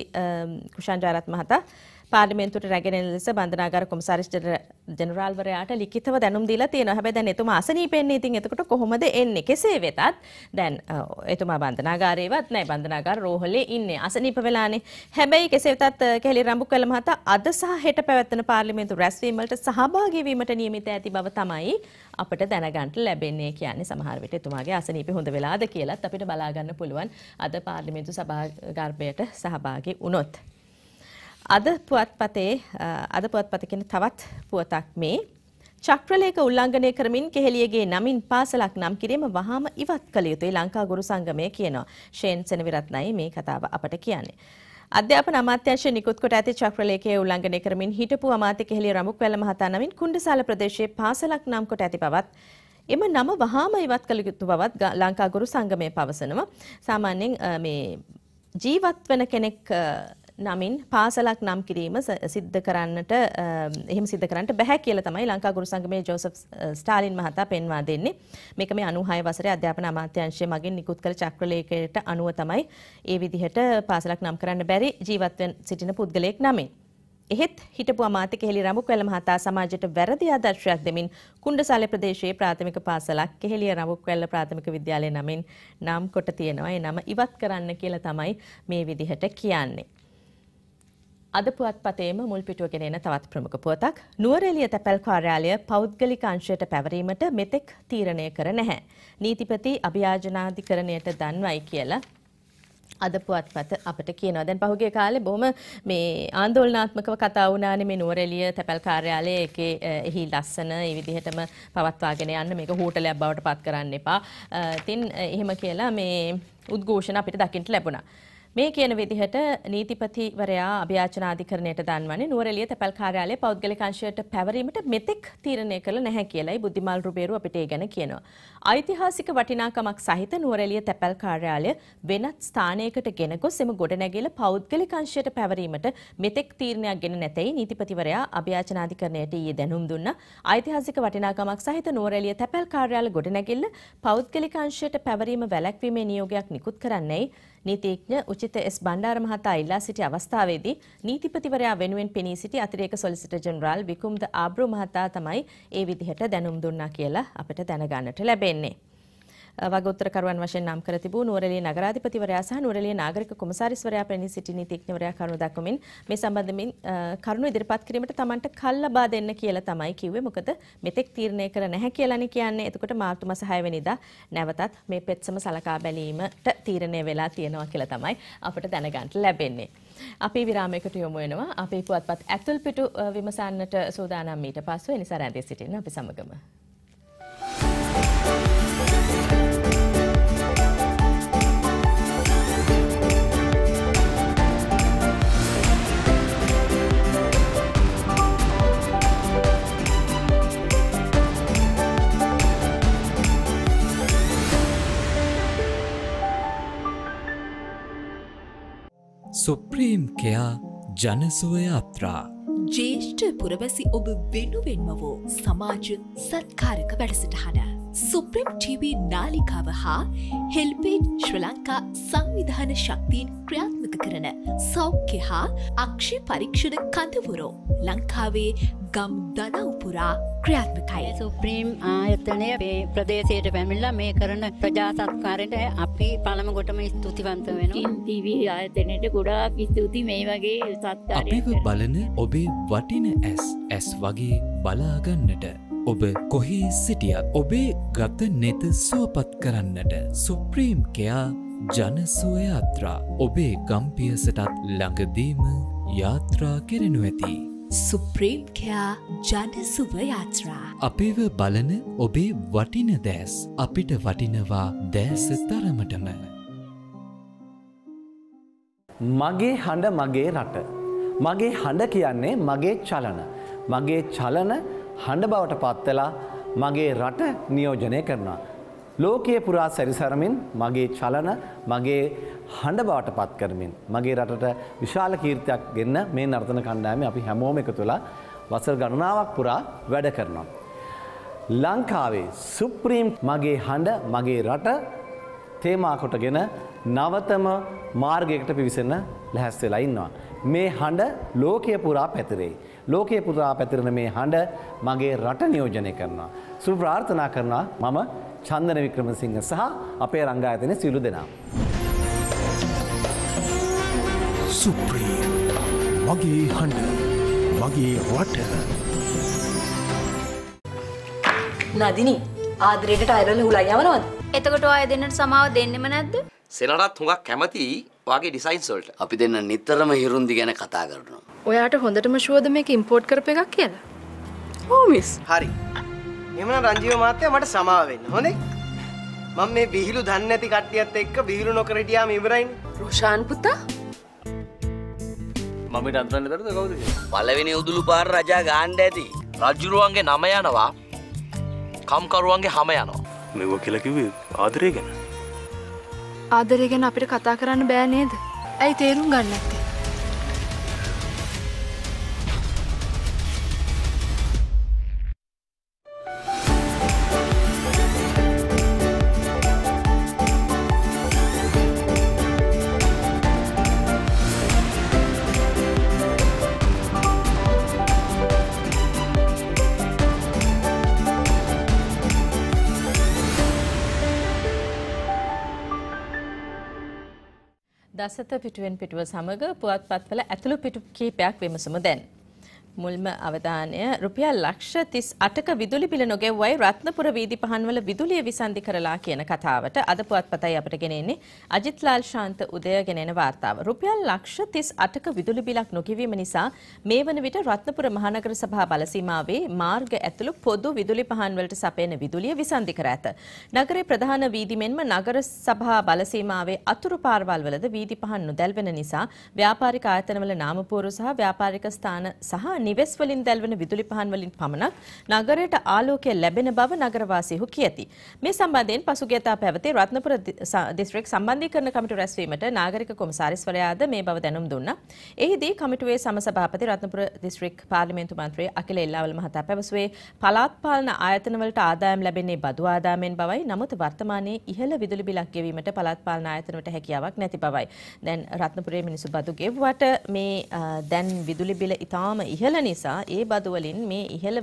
කුෂාන් ජයරත් මහතා පාර්ලිමේන්තුවට රැගෙන එන ලෙස බන්ධනාගාර කොමසාරිස්ට ජෙනරාල්වරයාට ලිඛිතව දැනුම් දීලා තියෙනවා. හැබැයි දැන් එතුමා අසනීපෙන්නේ. ඉතින් එතකොට කොහොමද එන්නේ? කෙසේ වෙතත් දැන් එතුමා බන්ධනාගාරේවත් නැහැ. බන්ධනාගාර රෝහලේ ඉන්නේ. අසනීප වෙලානේ. හැබැයි කෙසේ වෙතත් කෙහෙලි රඹුකල්ල මහතා අද සහ හෙට පැවැත්වෙන පාර්ලිමේන්තු රැස්වීම වලට සහභාගී වීමට නියමිත ඇති බව තමයි අපට දැනගන්න ලැබෙන්නේ. කියන්නේ සමහර විට එතුමාගේ අසනීපෙ හොඳ වෙලාද කියලත් අපිට බලා ගන්න පුළුවන්. අද පාර්ලිමේන්තු සභාගර්භයට සහභාගී වුණොත්. අද පුවත්පතේ අද පුවත්පත කියන තවත් පුවතක් මේ චක්‍රලේඛ උල්ලංඝනය කරමින් කෙහෙලියගේ නමින් පාසලක් නම් කිරීම වහාම ඉවත් කළ යුතුයි ලංකා ගුරු සංගමය කියනවා. ෂේන් සෙනවිරත්නයි මේ කතාව අපට කියන්නේ. අධ්‍යාපන අමාත්‍යංශය නිකුත් කොට ඇති චක්‍රලේඛයේ උල්ලංඝනය කරමින් හිටපු අමාත්‍ය කෙහෙලිය රමුක්වැල්ල මහතා නමින් කුණ්ඩසාල ප්‍රදේශයේ පාසලක් නම් කොට ඇති බවත් එම නම වහාම ඉවත් කළ යුතු බවත් ලංකා ගුරු සංගමය පවසනවා. සාමාන්‍යයෙන් මේ ජීවත් වෙන කෙනෙක් නමින් පාසලක් නම් කිරීම සිද්ධ කරන්නට එහෙම සිද්ධ කරන්නට බැහැ කියලා තමයි ලංකා ගුරු සංගමේ ජෝසප් ස්ටාලින් මහතා පෙන්වා දෙන්නේ. මේක මේ 96 වසරේ අධ්‍යාපන අමාත්‍යාංශය මගින් නිකුත් කළ චක්‍රලේඛයට අනුව තමයි ඒ විදිහට පාසලක් නම් කරන්න බැරි ජීවත් සිටින පුද්ගලයෙක් නමින්. එහෙත් හිටපු අමාත්‍ය කෙහෙලි රඹුක්වැල මහතා සමාජයට වැරදි ආදර්ශයක් දෙමින් කුණ්ඩසාලේ ප්‍රදේශයේ ප්‍රාථමික පාසලක් කෙහෙලිය රඹුක්වැල ප්‍රාථමික විද්‍යාලය නමින් නම් කොට තියෙනවා. ඒ නම ඉවත් කරන්න කියලා තමයි මේ විදිහට කියන්නේ. අද පුවත්පතේම මුල් පිටුවගෙන එන තවත් ප්‍රමුඛ පුවතක් නුවරඑළිය තැපැල් කාර්යාලය පෞද්ගලික අංශයට පැවරීමට මෙතෙක් තීරණය කර නැහැ. නීතිපති අභියාජනාධිකරණයට දන්වයි කියලා අද පුවත්පත අපට කියනවා. දැන් පහුගිය කාලේ බොහොම මේ ආందోලනාත්මකව කතා වුණානේ මේ නුවරඑළිය තැපැල් කාර්යාලයේ ඒකේ එහි ලස්සන ඒ විදිහටම පවත්වාගෙන යන්න මේක හෝටලයක් බවට පත් කරන්න එපා. ඉතින් එහෙම කියලා මේ උද්ඝෝෂණ අපිට දකින්න ලැබුණා. මේ කියන විදිහට නීතිපතිවරයා අභ්‍යාචනාධිකරණයට දන්වන්නේ නුවරඑළිය තැපැල් කාර්යාලයේ පෞද්ගලික අංශයට පැවරීමට මෙතෙක් තීරණය කළ නැහැ කියලයි බුද්ධිමල් රුබේරු අපිට ඒ ගැන කියනවා. ඓතිහාසික වටිනාකමක් සහිත නුවරඑළිය තැපැල් කාර්යාලය වෙනත් ස්ථානයකට ගෙන ගොස් එම ගොඩනැගිල්ල පෞද්ගලික අංශයට පැවරීමට මෙතෙක් තීරණයක් ගෙන නැතයි නීතිපතිවරයා අභ්‍යාචනාධිකරණයට ඊයේ දැනුම් දුන්නා. ඓතිහාසික වටිනාකමක් සහිත නුවරඑළිය තැපැල් කාර්යාල ගොඩනැගිල්ල පෞද්ගලික අංශයට පැවරීම වැළැක්වීමේ නියෝගයක් නිකුත් කරන්නයි නීතිඥ උචිත එස් බණ්ඩාර මහතා ඉල්ලා සිටි අවස්ථාවේදී නීතිපතිවරයා වෙනුවෙන් පෙනී සිටි අතිරේක සොලිසිටර් ජෙනරාල් විකුම්ද ආබ්‍රු මහතා තමයි ඒ විදිහට දැනුම් දුන්නා කියලා අපිට දැනගන්නට ලැබෙන්නේ. වගෝත්තරකරුවන් වශයෙන් නම් කර තිබූ නුවරඑළිය නගරාධිපතිවරයා සහ නුවරඑළිය නාගරික කොමසාරිස්වරයා පැමිණ සිටි නීතිඥවරයා කරුණු දක්වමින් මේ සම්බන්ධමින් කරුණු ඉදිරිපත් කිරීමට Tamanට කල් ලබා දෙන්න කියලා තමයි කිව්වේ. මොකද මෙතෙක් තීරණය කළ නැහැ කියලානේ කියන්නේ. එතකොට මාර්තු මාස 6 වෙනිදා නැවතත් මේ පෙත්සම සලකා බැලීමට තීරණය වෙලා තියෙනවා කියලා තමයි අපට දැනගන්න ලැබෙන්නේ. අපි විරාමයකට යොමු වෙනවා. අපේ පුවත්පත් ඇතුල් පිටු විමසන්නට සූදානම් ඊට පස්ව එනිසා රැඳී සිටින්න අපි සමගම. සුප්‍රීම් කයා ජනසුවය අප්‍රා. ජේෂ්ඨ පුරවැසි ඔබ වෙනුවෙන්ම වෝ සමාජ සත්කාරක වැඩසටහන. සුප්‍රම් TV නාලිකාව හා හෙල්පේජ් ශ්‍ර ලංකා සංවිධාන ශක්තියෙන් ක්‍රියාත්මක කරන සෞඛ්‍ය හා අක්ෂි පරීක්ෂණ කඳවුරෝ ලංකාවේ ගම් දනවපුරා ක්‍රියාත්මකයි. සුප්‍රීම් ආයතනය මේ ප්‍රදේශයට පැමිල්ලා මේ කරන ප්‍රජාසත්කාරයට අපි පළම ගොටම ස්තුතිවන්ත වෙන TV ආයතනයට ගොඩාක් ස්තුති මේ වගේ සත්කාරය. අපිව බලන ඔබේ වටින ඇස් ඇස් වගේ බලාගන්නට ඔබ කොහේ සිටියත් ඔබේ ගත නෙත සුවපත් කරන්නට සුප්‍රීම් කයා ජනසෝයයාත්‍රා ඔබේ ගම්පියසටත් ළඟදීම යාත්‍රා කෙරෙනු ඇති. සුප්‍රීම් කයා ජනසුව යාත්‍රා. අපිව බලන ඔබේ වටින දෑස් අපිට වටිනවා දෑස තරමටම. මගේ හඬ මගේ රට. මගේ හඬ කියන්නේ මගේ චලන. මගේ චලන හඬ බවට පත්වෙලා මගේ රට නියෝජනය කරනවා. ලෝකයේ පුරා සැරිසරමින් මගේ චලන මගේ හඬ බවට පත් කරමින් මගේ රටට විශාල කීර්තියක් ගෙන්න මේ නර්තන කණ්ඩායම අපි හැමෝම එක තුළ වසර ගණනාවක් පුරා වැඩ කරනවා. ලංකාවේ සුප්‍රීම් මගේ හඬ මගේ රට තේමාකොටගෙන නවතම මාර්ගයකට පිවිසෙන ලැහැස් වෙලා ඉන්නවා. මේ හඬ ලෝකය පුරා පැතිරෙයි. ලෝකයේ පුරා පැතිරෙන මේ හඬ මගේ රට නියෝජනය කරනවා. සුබ ප්‍රාර්ථනා කරනවා මම චන්දන වික්‍රමසිංහ සහ අපේ රංගායතනයේ සියලු දෙනා. සුප්‍රීම මගේ හඬ මගේ රට නදිනි ආදරයකට අයරල හුලා යවනවද? එතකොට ඔය දෙන්නට සමාව දෙන්නෙම නැද්ද? සෙනරත් හුඟක් කැමති වාගේ ඩිසයින්ස් වලට. අපි දෙන්න නිතරම හිරුන්දි ගැන කතා කරනවා. ඔයාට හොඳටම ශුවද මේක ඉම්පෝට් කරප එකක් කියලා. Oh miss. හරි. එහෙමනම් රංජීව මහත්තයා මට සමාව වෙන්න. හොඳේ. මම මේ විහිළු දන්නේ නැති කට්ටියත් එක්ක විහිළු නොකර හිටියාම ඉවරයිනේ. රොෂාන් පුතා. මම අන්තරන්න දරද කවුද පලවෙනි උදුළු පාර රජා ගාණ්ඩ ඇති රජ්ජුරුවන්ගේ නම යනවා කම්කරුවන්ගේ හම යනවා මෙව කියලකිව ආදරය ගැන ආදරය ගැන අපිට කතා කරන්න බෑ නේද ඇයි තේරුම් ගන්න ඇත්තේ දසත පිටුවෙන් පිටුව සමග පුවත්පත්වල ඇතුළු පිටු කීපයක් විමසමු දැන්. මුල්ම අවධානය රුපියල් ලක්ෂ තිස් අටක විදුලි පිළ නොගෙව්වයි රත්නපුර වීදි පහන්වල විදුලිය විසන්ධි කරලා කියන කතාවට අද පුවත්පතයි අපට ගෙනෙන්නේ අජිත්ලාල් ශාන්ත උදය ගෙනෙන වාර්තාව. රුපියල් ලක්ෂ තිස් අටක විදුලි බිලක් නොකිවීම නිසා මේ වන විට රත්නපුර මහනගර සභා බලසීමාවේ මාර්ග ඇතුළු පොදු විදුලි පහන්වලට සපයන විදුලිය විසන්ධි කර ඇත. නගරේ ප්‍රධාන වීදි මෙන්ම නගර සභා බලසීමාවේ අතුරු පාරවල්වලද වීදි පහන් නොදැල්වෙන නිසා ව්‍යාපාරික ආයතනවල නාමපෝරු සහ ව්‍යාපාරික ස්ථාන සහ නිවෙස් වලින් දැල්වෙන විදුලි පහන් වලින් පමණක් නගරයට ආලෝකය ලැබෙන බව නගරවාසීහු කියති. මේ සම්බන්ධයෙන් පසුගිය තා පැවති රත්නපුර දිස්ත්‍රික් සම්බන්ධීකරණ කමිටු රැස්වීමට නාගරික කොමසාරිස්වරයාද මේ බව දැනුම් දුන්නා. එහිදී කමිටුවේ සමසභාපති රත්නපුර දිස්ත්‍රික් පාර්ලිමේන්තු මන්ත්‍රී අකිල එල්ලාවල මහතා පැවසුවේ පළාත් පාලන ආයතනවලට ආදායම් ලැබෙන්නේ බදු ආදායමෙන් බවයි. නමුත් වර්තමානයේ ඉහළ විදුලි බිලක් ගෙවීමට පළාත් පාලන ආයතනවලට හැකියාවක් නැති බවයි. දැන් රත්නපුරේ මිනිසු බදු ගෙව්වට මේ දැන් විදුලි බිල ඉතාම ඉහළ ඉහළ නිසා ඒ බදු වලින් මේ ඉහළ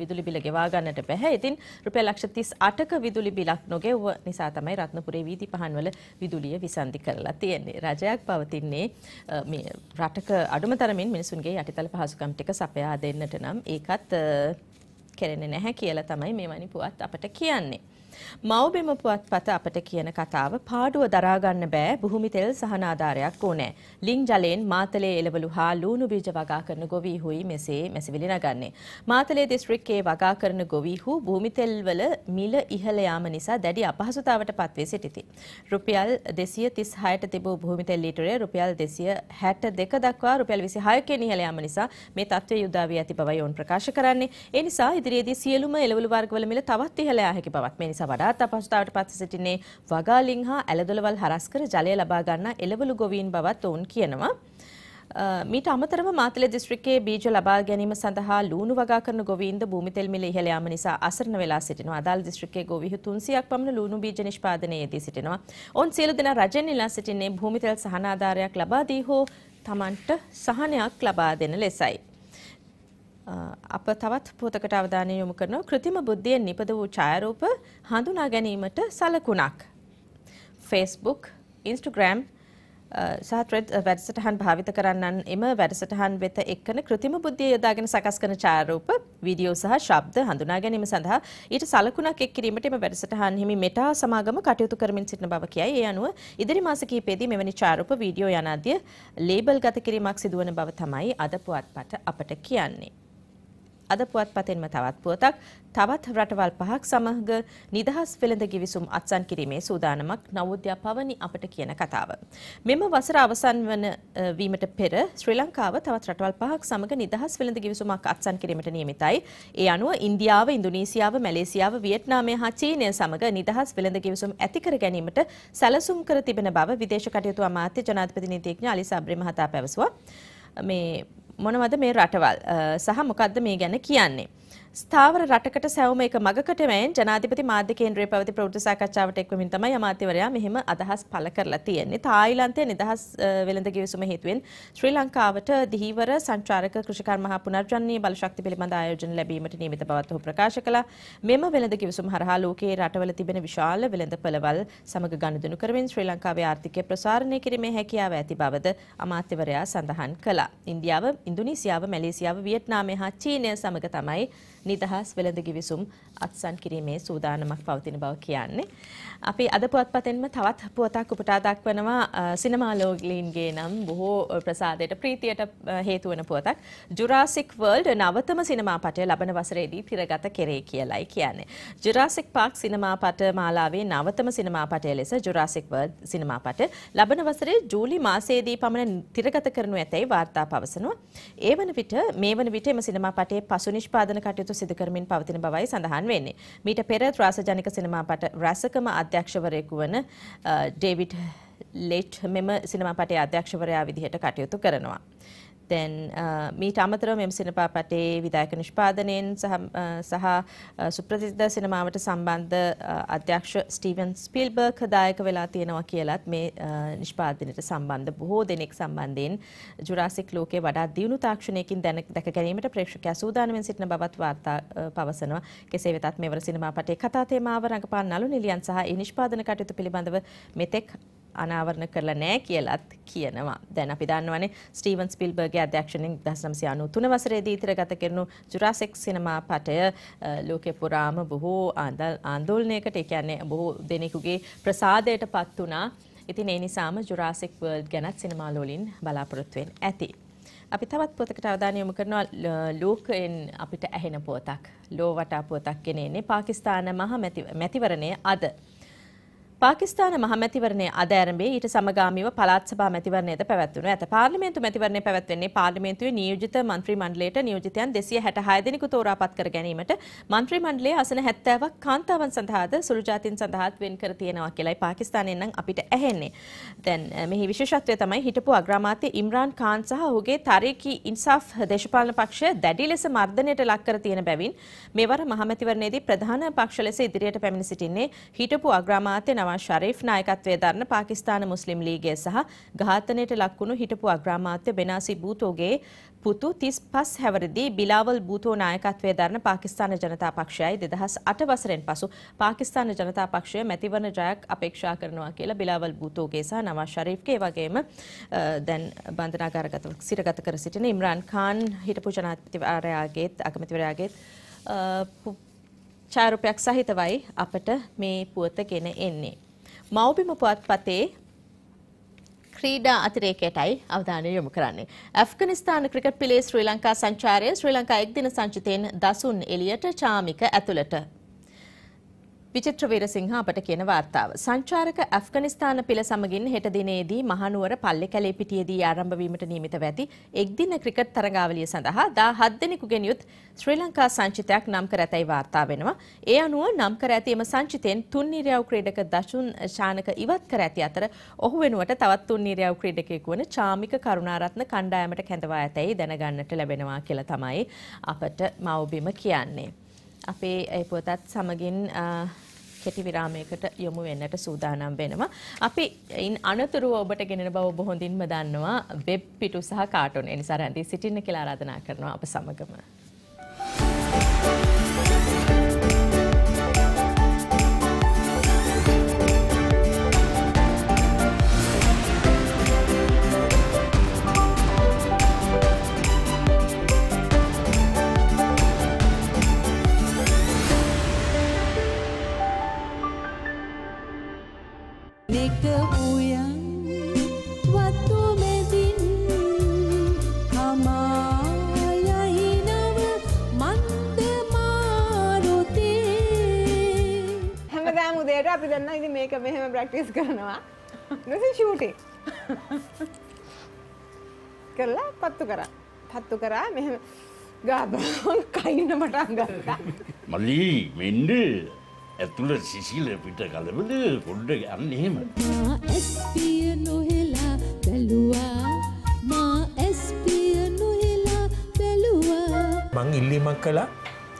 විදුලි බිල ගෙවා ගන්නට බැහැ. ඉතින් රුපියල් ලක්ෂ 38ක විදුලි බිලක් නොගෙව නිසා තමයි රත්නපුරේ වීදි පහන්වල විදුලිය විසන්ධි කරලා තියෙන්නේ. රජයක් පවතින්නේ මේ රටක අඩුම තරමින් මිනිසුන්ගේ යටිතල පහසුකම් ටික සපයා දෙන්නට නම් ඒකත් කරන්නේ නැහැ කියලා තමයි මේ වනි පුවත් අපට කියන්නේ. මව්බිම පුවත්පත අපට කියන කතාව පාඩුව දරාගන්න බෑ බුහුමි තෙල් සහනාධාරයක් ඕනෑ. ලිං ජලයෙන් මාතලේ එළවලු හා ලූණු බීජ වගා කරන ගොවීහුයි මෙසේ මැසිවිලි නගන්නේ. මාතලේ දිස්ත්‍රික්කයේ වගා කරන ගොවීහු භූමිතෙල්වල මිල ඉහළ යාම නිසා දැඩි අපහසුතාවට පත්වී සිටිති. රුපියල් දෙසිය තිස් හයට තිබූ භූමිතෙල් ලීටරේ රුපියල් දෙසිය හැට දෙක දක්වා රුපියල් විසි හයකෙන් ඉහළ යාම නිසා මේ තත්ත්වය යුදාවී ඇති බවයි ඔවුන් ප්‍රකාශ කරන්නේ. ඒ නිසා ඉදිරියේදී සියලුම එළවලු වර්ගවල මිල තවත් ඉහළ යා හැකි බවත් මේ නිසා වඩාත් අපහසුතාවට පත්ව සිටින්නේ වගාලින් හා ඇලදොලවල් හරස් කර ජලය ලබා ගන්නා එළවලු ගොවීන් බවත් ඔවුන් කියනවා. මීට අමතරව මාතලේ දිස්ත්‍රික්කයේ බීජ ලබා ගැනීම සඳහා ලූණු වගා කරන ගොවීන්ද භූමි තෙල් මිල ඉහළ යාම නිසා අසරණ වෙලා සිටිනවා. අදාළ දිස්ත්‍රික්කයේ ගොවිහු 300ක් පමණ ලූණු බීජ නිෂ්පාදනයේදී සිටිනවා. ඔවුන් සියලු දෙනා රජෙන් ඉල්ලා සිටින්නේ භූමි තෙල් සහනාධාරයක් ලබා දී හෝ තමන්ට සහනයක් ලබා දෙන ලෙසයි. අප තවත් පෝතකට අවධානය යොමු කරනව කෘතිම බුද්ධියෙන් නිපද වූ ඡායරූප හඳුනා ගැනීමට සලකුණක්. Facebook, Instagram සහ ත්‍රෙඩ් වැඩසටහන් භාවිත කරන්නන් එම වැඩසටහන් වෙත එක්කන කෘතිම බුද්ධිය යොදාගෙන සකස් කරන ඡායරූප, වීඩියෝ සහ ශබ්ද හඳුනා ගැනීම සඳහා ඊට සලකුණක් එක් කිරීමට එම වැඩසටහන් හිමි මෙටා සමාගම කටයුතු කරමින් සිටින බව කියයි. ඒ අනුව ඉදිරි මාස කිහිපයේදී මෙවැනි ඡායරූප, වීඩියෝ යනාදිය ලේබල් ගත කිරීමක් සිදු වන බව තමයි අද පුවත්පත අපට කියන්නේ. අද පුවත්පතෙන්ම තවත් පුවතක් තවත් රටවල් පහක් සමග නිදහස් වෙළඳ ගිවිසුම් අත්සන් කිරීමේ සූදානමක් නවෝද්‍යා පවනි අපට කියන කතාව. මෙම වසර අවසන් වන වීමට පෙර ශ්‍රී ලංකාව තවත් රටවල් පහක් සමග නිදහස් වෙළඳ ගිවිසුමක් අත්සන් කිරීමට නියමිතයි. ඒ අනුව ඉන්දියාව, ඉන්දුනීසියාව, මැලේසියාව, වියට්නාමය හා චීනය සමග නිදහස් වෙළඳ ගිවිසුම් ඇති කර ගැනීමට සැලසුම් කර තිබෙන බව විදේශ කටයුතු අමාත්‍ය ජනාධිපති නීතිඥ අලිස් අබ්‍රේ මහතා පැවසුවා. මේ මොනවද මේ රටවල් සහ මොකක්ද මේ ගැන කියන්නේ. ස්ථාවර රටකට සැවම එක මගකටමෙන් ජනාධිපති මාධ්‍ය කේන්ද්‍රයේ පැවති ප්‍රවෘත්ති සාකච්ඡාවට එක්වමින් තමයි අමාත්‍යවරයා මෙහෙම අදහස් පළ කරලා තියෙන්නේ. තායිලන්තයේ නිදහස් වෙළඳ ගිවිසුම හේතුවෙන් ශ්‍රී ලංකාවට දිහිවර සංචාරක කෘෂිකර්ම හා පුනර්ජනනීය බලශක්ති පිළිබඳ ආයෝජන ලැබීමට නියමිත බවත් ඔහු ප්‍රකාශ කළා. මෙම වෙළඳ ගිවිසුම හරහා ලෝකයේ රටවල තිබෙන විශාල වෙළඳ පළවල් සමග ගනුදෙනු කරමින් ශ්‍රී ලංකාවේ ආර්ථිකය ප්‍රසාරණය කිරීමේ හැකියාව ඇති බවද අමාත්‍යවරයා සඳහන් කළා. ඉන්දියාව, ඉන්දුනීසියාව, මැලේසියාව, වියට්නාමය හා චීනය සමග තමයි නිදහස් වෙළඳ ගිවිසුම් අත්සන් කිරීමේ සූදානමක් පවතින බව කියන්නේ. අපි අද පුවත්පතෙන්ම තවත් පුවතක් උපුටා දක්වනවා සිනමාලෝගලීන්ගේ නම් බොහෝ ප්‍රසාදයට ප්‍රීතියට හේතු වන පුවතක්. ජුරාසික් වර්ල්ඩ් නවතම සිනමාපටය ලබන වසරේදී තිරගත කෙරේ කියලයි කියන්නේ. ජුරාසික් පාක් සිනමාපට මාලාවේ නවතම සිනමාපටය ලෙස ජුරාසික් වර්ල්ඩ් සිනමාපට ලබන වසරේ ජූලි මාසයේදී පමණ තිරගත කරනු ඇතැයි වාර්තා පවසනවා. ඒ වන විට මේ වන විට එම සිනමාපටේ පසු නිෂ්පාදන කටයුතු සිදු කරමින් පවතින බවයි සඳහන් වෙන්නේ. මීට පෙර ත්‍රාසජනික සිනමාපට රසකම අධ්‍යක්ෂවරයෙකු වන ඩේවිඩ් ලෙට් මෙම සිනමාපටයේ අධ්‍යක්ෂවරයා විදිහට කටයුතු කරනවා. දැන් මීට අමතරව මෙම සිනපා පටේ විදායක නිෂ්පාදනයෙන් සහ සුප්‍රසිද්ධ සිනමාවට සම්බන්ධ අධ්‍යක්ෂ ස්ටීවන් ස්පිල්බර්ග් දායක වෙලා තියෙනවා කියලත් මේ නිෂ්පාදනයට සම්බන්ධ බොහෝ දෙනෙක් සම්බන්ධයෙන් ජුරාසික් ලෝකයේ වඩා දියුණු තාක්ෂණයකින් දැක ගැනීමට ප්‍රේක්ෂකයා සූදානමින් සිටින බවත් වාර්තා පවසනවා. කෙසේ වෙතත් මෙවර සිනමා පටේ කතා තේමාව රඟපාන නළු නිලියන් සහ ඒ නිෂ්පාදන කටයුතු පිළිබඳව මෙතෙක් අනාවරණ කරලා නෑ කියලත් කියනවා. දැන් අපි දන්නවනේ ස්ටීවන් ස්පිල්බර්ගේ අධ්‍යක්ෂණයෙන් 1993 වසරේදී ඉදිරිගත කරනු ජුරාසික් සිනමා පටය ලෝකෙ පුරාම බොහෝ ආන්දෝලනයකට ඒ කියන්නේ බොහෝ දෙනෙකුගේ ප්‍රසාදයට පත් වුණා. ඉතින් ඒ නිසාම ජුරාසික් වර්ල්ඩ් ගැනත් සිනමාලෝලින් බලාපොරොත්තු වෙන්න ඇති. අපි තවත් පොතකට අවධානය යොමු කරනවා ලෝකයෙන් අපිට ඇහෙන පොතක් ලෝ වටා පොතක් ගෙනෙන්නේ පාකිස්තාන මහ මැතිවරණය අද පාකිස්ාන මහමැතිවරණය අදෑරම්ේ ඊට සමගාමිව පලාත් සභා මැතිවරණයට පැවැත්වන ඇත පාර්ලිමේන්තු මැතිවරණය පැවැත්වන්නේ පාර්ලිමේන්තුවේ නියෝජිත මන්ත්‍රී මණ්ඩලයට නියෝජිතයන් දෙසිය හැට හයදෙනෙකු තෝරාපත් කර ගැනීමට මන්ත්‍රී මණ්ඩලේ අසන හැත්තෑවක් කාන්තාවන් සඳහාද සුළුජාතින් සඳහාත් වෙන් කර තියෙනවා කියලයි පාකිස්ානයෙන් නම් අපිට ඇහෙන්නේ. දැන් මෙහි විශෂත්වය තමයි හිටපු අග්‍රාමාත්‍ය ඉම්රාන් කාන් සහ ඔහුගේ තරයකි ඉන්සාෆ් දේශපාලන පක්ෂය දැඩි ලෙස මර්ධනයට ලක්කර තියෙන බැවින් මෙවර මහමැතිවරණයේදී ප්‍රධාන පක්ෂ ලෙස ඉදිරියට පැමිණ සිටින්නේ හිටපු අග්‍රාමාත්‍ය නව නවාස් ශරීෆ් නායකත්වය දරන පාකිස්තාන මුස්ලිම් ලීගය සහ ඝාතනයට ලක්වුණු හිටපු අග්‍රාමාත්‍ය බෙනාසි බූතෝගේ පුතු තිස් පස් හැවරදී බිලාවල් බූතෝ නායකත්වය දරන පාකිස්ාන ජනතා පක්ෂයයි දෙදහස් අට වසරෙන් පසු පාකිස්ාන ජනතා පක්ෂය මැතිවන ජයක් අපේක්ෂා කරනවා කියලා බිලාවල් බූතෝගේ සහ නවාස් ශරීෆ්ගේ වගේම දැන් බන්ධනාගාරගත සිරගත කර සිටින ඉම්රාන් කාන් හිටපු ජනාධිපතිවරයාගේත් අගමැතිවරයාගේත් ඡායාරූපයක් සහිතවයි අපට මේ පුවත ගෙන එන්නේ. මෞබිම පුවත්පතේ ක්‍රීඩා අතිරේකයටයි අවධානය යොමු කරන්නේ. ඇෆ්ගනිස්තාන ක්‍රිකට් පිලේ ශ්‍රී ලංකා සංචාරය ශ්‍රී ලංකා එක්දින සංචිතයෙන් දසුන් එළියට චාමික ඇතුළට විචිත්‍ර වීරසිංහ අපට කියන වාර්තාව. සංචාරක ඇෆ්ගනිස්තාන පිළ සමගින් හෙට දිනේදී මහනුවර පල්ලෙ කැලේ පිටියේදී ආරම්භ වීමට නියමිත වැති එක්දින ක්‍රිකට් තරගාවලිය සඳහා 17 දෙනෙකුගෙන් යුත් ශ්‍රී ලංකා සංචිතයක් නම් කර ඇතයි වාර්තා වෙනවා. ඒ අනුව නම් කර ඇති එම සංචිතෙන් තුන් නිරයව් ක්‍රීඩක දසුන් ශානක ඉවත් කර ඇති අතර ඔහු වෙනුවට තවත් තුන් නිරයව් ක්‍රීඩකයෙකු වන චාමික කරුණාරත්න කණ්ඩායමට කැඳවා ඇතැයි දැනගන්නට ලැබෙනවා කියලා තමයි අපට මව්බිම කියන්නේ. අපේ ඒ පුවතත් සමගින් කෙටි විරාමයකට යොමු වෙන්නට සූදානම් වෙනවා. අපි ඉන් අනතුරුව ඔබට ගෙනෙන බව ඔබ හොඳින්ම දන්නවා වෙබ් පිටු සහ කාටුන්. ඒ නිසා රැඳී සිටින්න කියලා ආරාධනා කරනවා අප සමගම. දෙක උයන් වතු මෙදින් හමායයි නව මන්ද මාරුතේ හැමදාම උදේට අපි දන්න ඉතින් මේක මෙහෙම ප්‍රැක්ටිස් කරනවා නැසි ෂූටින් කරලා පත්තු කරා පත්තු කරා මෙහෙම ගාබන් කයින්න මට අඟත්තා මලී මෙන්ඩේ ඇතුළ සිසිල පිට කලබල පොඩ්ඩ ගන්න එහෙම ඇස්පිය නොහෙලා බැලුවා මා ඇස්පිය නොහෙලා බැලුවා මං ඉල්ලීමක් කළා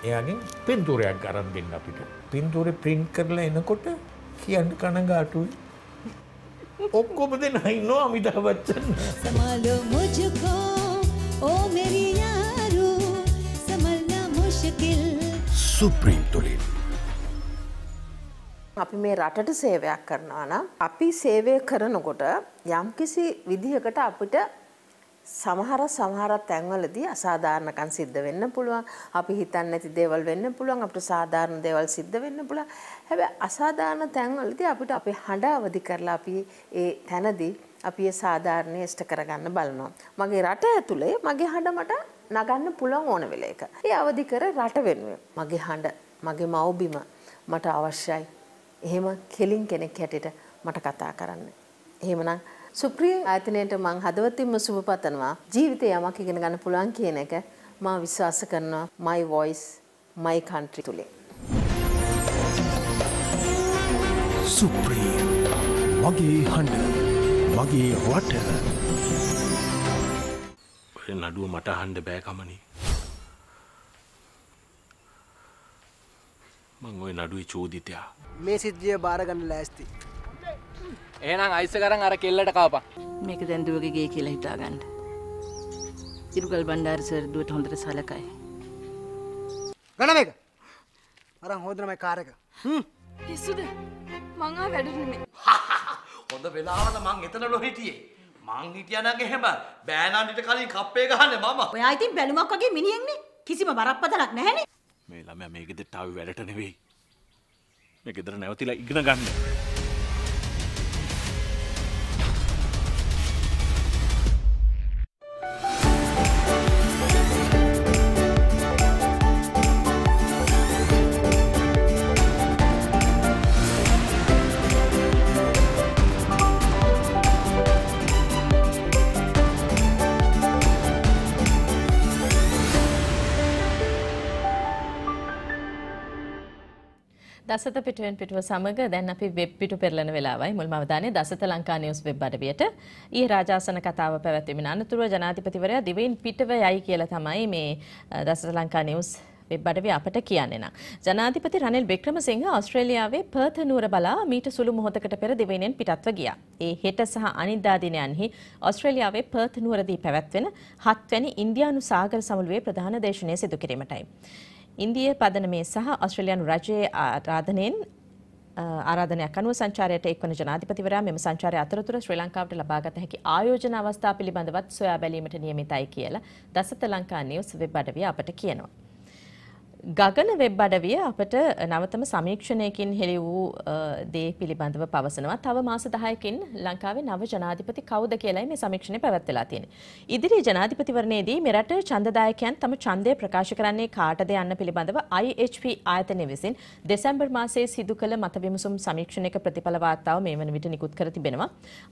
එයාගෙන් පින්තූරයක් අරන් දෙන්න අපිට පින්තූරේ ප්‍රින්ට් කරලා එනකොට කියන්න කනගාටුයි ඔක්කොම දෙනා ඉන්නවා අමිතාබ් බච්චන් සමාලෝ මුජකෝ ඕ මෙරි යාරු සමල්ලා මුෂකිල් සුප්‍රීම් තුලින් අපි මේ රටට සේවයක් කරනවා නම් අපි සේවය කරනකොට යම්කිසි විදිහකට අපිට සමහර සමහර තැන්වලදී අසාධාරණකම් සිද්ධ වෙන්න පුළුවන්. අපි හිතන්නේ නැති දේවල් වෙන්න පුළුවන්. අපිට සාධාරණ දේවල් සිද්ධ වෙන්න පුළුවන්. හැබැයි අසාධාරණ තැන්වලදී අපිට අපේ හඬ අවදි කරලා අපි ඒ තැනදී අපි ඒ සාධාරණය ඉෂ්ට කරගන්න බලනවා. මගේ රට ඇතුලේ මගේ හඬ මට නගන්න පුළුවන් ඕන වෙලයක. ඒ අවදි කර රට වෙනුවෙන් මගේ හඬ, මගේ මව්බිම මට අවශ්‍යයි. එහෙම කෙලින් කෙනෙක් හැටියට මට කතා කරන්න. එහෙමනම් සුප්‍රිය ආයතනයට මං හදවතින්ම සුබපතනවා. ජීවිතේ යමක් ඉගෙන ගන්න පුළුවන් කියන එක මා විශ්වාස කරනවා. My voice, my country තුලේ. සුප්‍රිය මගේ හඬ මගේ රට ඔය නඩුව මට අහන්න බෑ කමනේ මං ඔය නඩුවේ චෝදිතයා මේ සිද්ධිය බාරගන්න ලෑස්ති එහෙනම් අයිස කරන් අර කෙල්ලට කාපන් මේක දැන් දුවගේ ගේ කියලා හිතාගන්න ඉරුගල් බණ්ඩාර සර් දුවට හොඳට සලකයි ගණ මේක අරන් හොදනමයි කාර එක පිස්සුද මංවා වැඩරනේ හොඳ වෙලාවල මං එතන ලොහිටියේ මං හිටියනම් එහෙම බෑනන්ඩිට කලින් කප්පේ ගහන්නේ මම ඔයා ඉතින් බැලුමක් වගේ මිනිහෙක්නේ කිසිම බරපතලක් නැහැනේ මේ ළමය මේ ගෙදෙට්ටාව වැඩට නෙවෙයි මේ ගෙදර නැවතිලා ඉගෙන ගන්න දසත පිටුවෙන් පිටුව සමඟ දැන් අපි වෙබ් පිටු පෙරලන වෙලාවයි මුල්ම අවධානය දසත ලංකා නිවස් වෙබ් අඩවියට ඊ රාජාසන කතාව පැවැත්වීමෙන අනතුරුව ජනාධිපතිවරයා දිවයින් පිටව යයි කියලා තමයි මේ දසත ලංකා නිවස් වෙබ් අඩවිය අපට කියන්නේ නම් ජනාධිපති රනිල් වික්‍රමසිංහ ඕස්ට්‍රේලියාවේ පර්ත් නුවර බලා මීට සුළු මොහොතකට පෙර දිවයිනෙන් පිටත්ව ගියා. ඒ හෙට සහ අනිද්දා දිනයන්හි ඔස්ට්‍රේලියාවේ පර්ත් නුවරදී පැවැත්වෙන හත්වැනි ඉන්දියානු සාගර සමුළුවේ ප්‍රධාන දේශනය සිදු කිරීමටයි. ඉන්දිය පදනමේ සහ ඔස්ට්‍රේලියානු රජයේ ආරාධනයෙන් ආරාධනයක් අනුව සංචාරයට එක්වන ජනාධිපතිවරයා මෙම සංචාරය අතරතුර ශ්‍රී ලංකාවට ලබාගත හැකි ආයෝජන අවස්ථා පිළිබඳවත් සොයා බැලීමට නියමිතයි කියලා දසත ලංකා නිවුස් වෙබ් අඩවිය අපට කියනවා. ගගන වෙබ් අඩවිය අපට නවතම සමීක්ෂණයකින් හෙළි වූ දේ පිළිබඳව පවසනවා. තව මාස 10කින් ලංකාවේ නව ජනාධිපති කවුද කියලායි මේ සමීක්ෂණය පැවැත්වලා තියෙන්නේ. ඉදිරි ජනාධිපතිවරණයේදී මෙරට ඡන්දදායකයන් තම ඡන්දය ප්‍රකාශ කරන්නේ කාටද යන්න පිළිබඳව IHP ආයතනය විසින් දෙසැම්බර් මාසයේ සිදු කළ මත විමසුම් සමීක්ෂණයක ප්‍රතිඵල වාර්තාව මේ වන විට නිකුත් කර තිබෙනවා.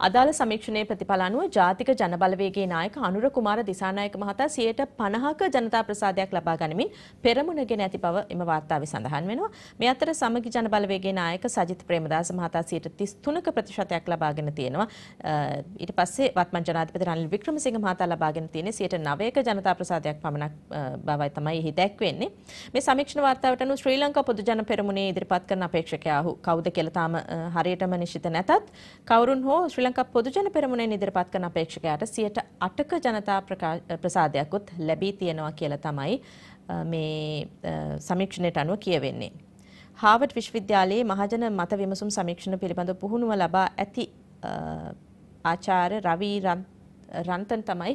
අදාළ සමීක්ෂණයේ ප්‍රතිඵල අනුව ජාතික ජනබලවේගයේ නායක අනුර කුමාර දිසානායක මහතා 50ක ජනතා ප්‍රසාදයක් ලබා ගනිමින් පෙරමුණගෙන නැති බව එම වාර්තාවේ සඳහන් වෙනවා. මේ අතර සමගි ජන බලවේගයේ නායක සජිත් ප්‍රේමදාස මහතා 33ක ප්‍රතිශතයක් ලබාගෙන තියෙනවා. ඊට පස්සේ වත්මන් ජනාධිපති රනිල් වික්‍රමසිංහ මහතා ලබාගෙන තියෙන්නේ 9ක ජනතා ප්‍රසාදයක් පමණක් බවයි තමයි එහි දැක්වෙන්නේ. මේ සමීක්ෂණ වාර්තාවට අනුව ශ්‍රී ලංකා පොදු ජන පෙරමුණේ ඉදිරිපත් කරන අපේක්ෂකයා කවුද කියලා තාම හරියටම නිශ්චිත නැතත් කවුරුන් හෝ ශ්‍රී ලංකා පොදු ජන පෙරමුණෙන් ඉදිරිපත් කරන අපේක්ෂකයාට 8ක ජනතා ප්‍රසාදයක්ත් ලැබී තියෙනවා කියලා තමයි මේ සමීක්ෂණයට අනුව කියවෙන්නේ. හාවර්ඩ් විශ්වවිද්‍යාලයේ මහජන මත විමසුම් සමීක්ෂණ පිළිබඳ පුහුණුව ලබා ඇති ආචාර්ය රවි රන්තන් තමයි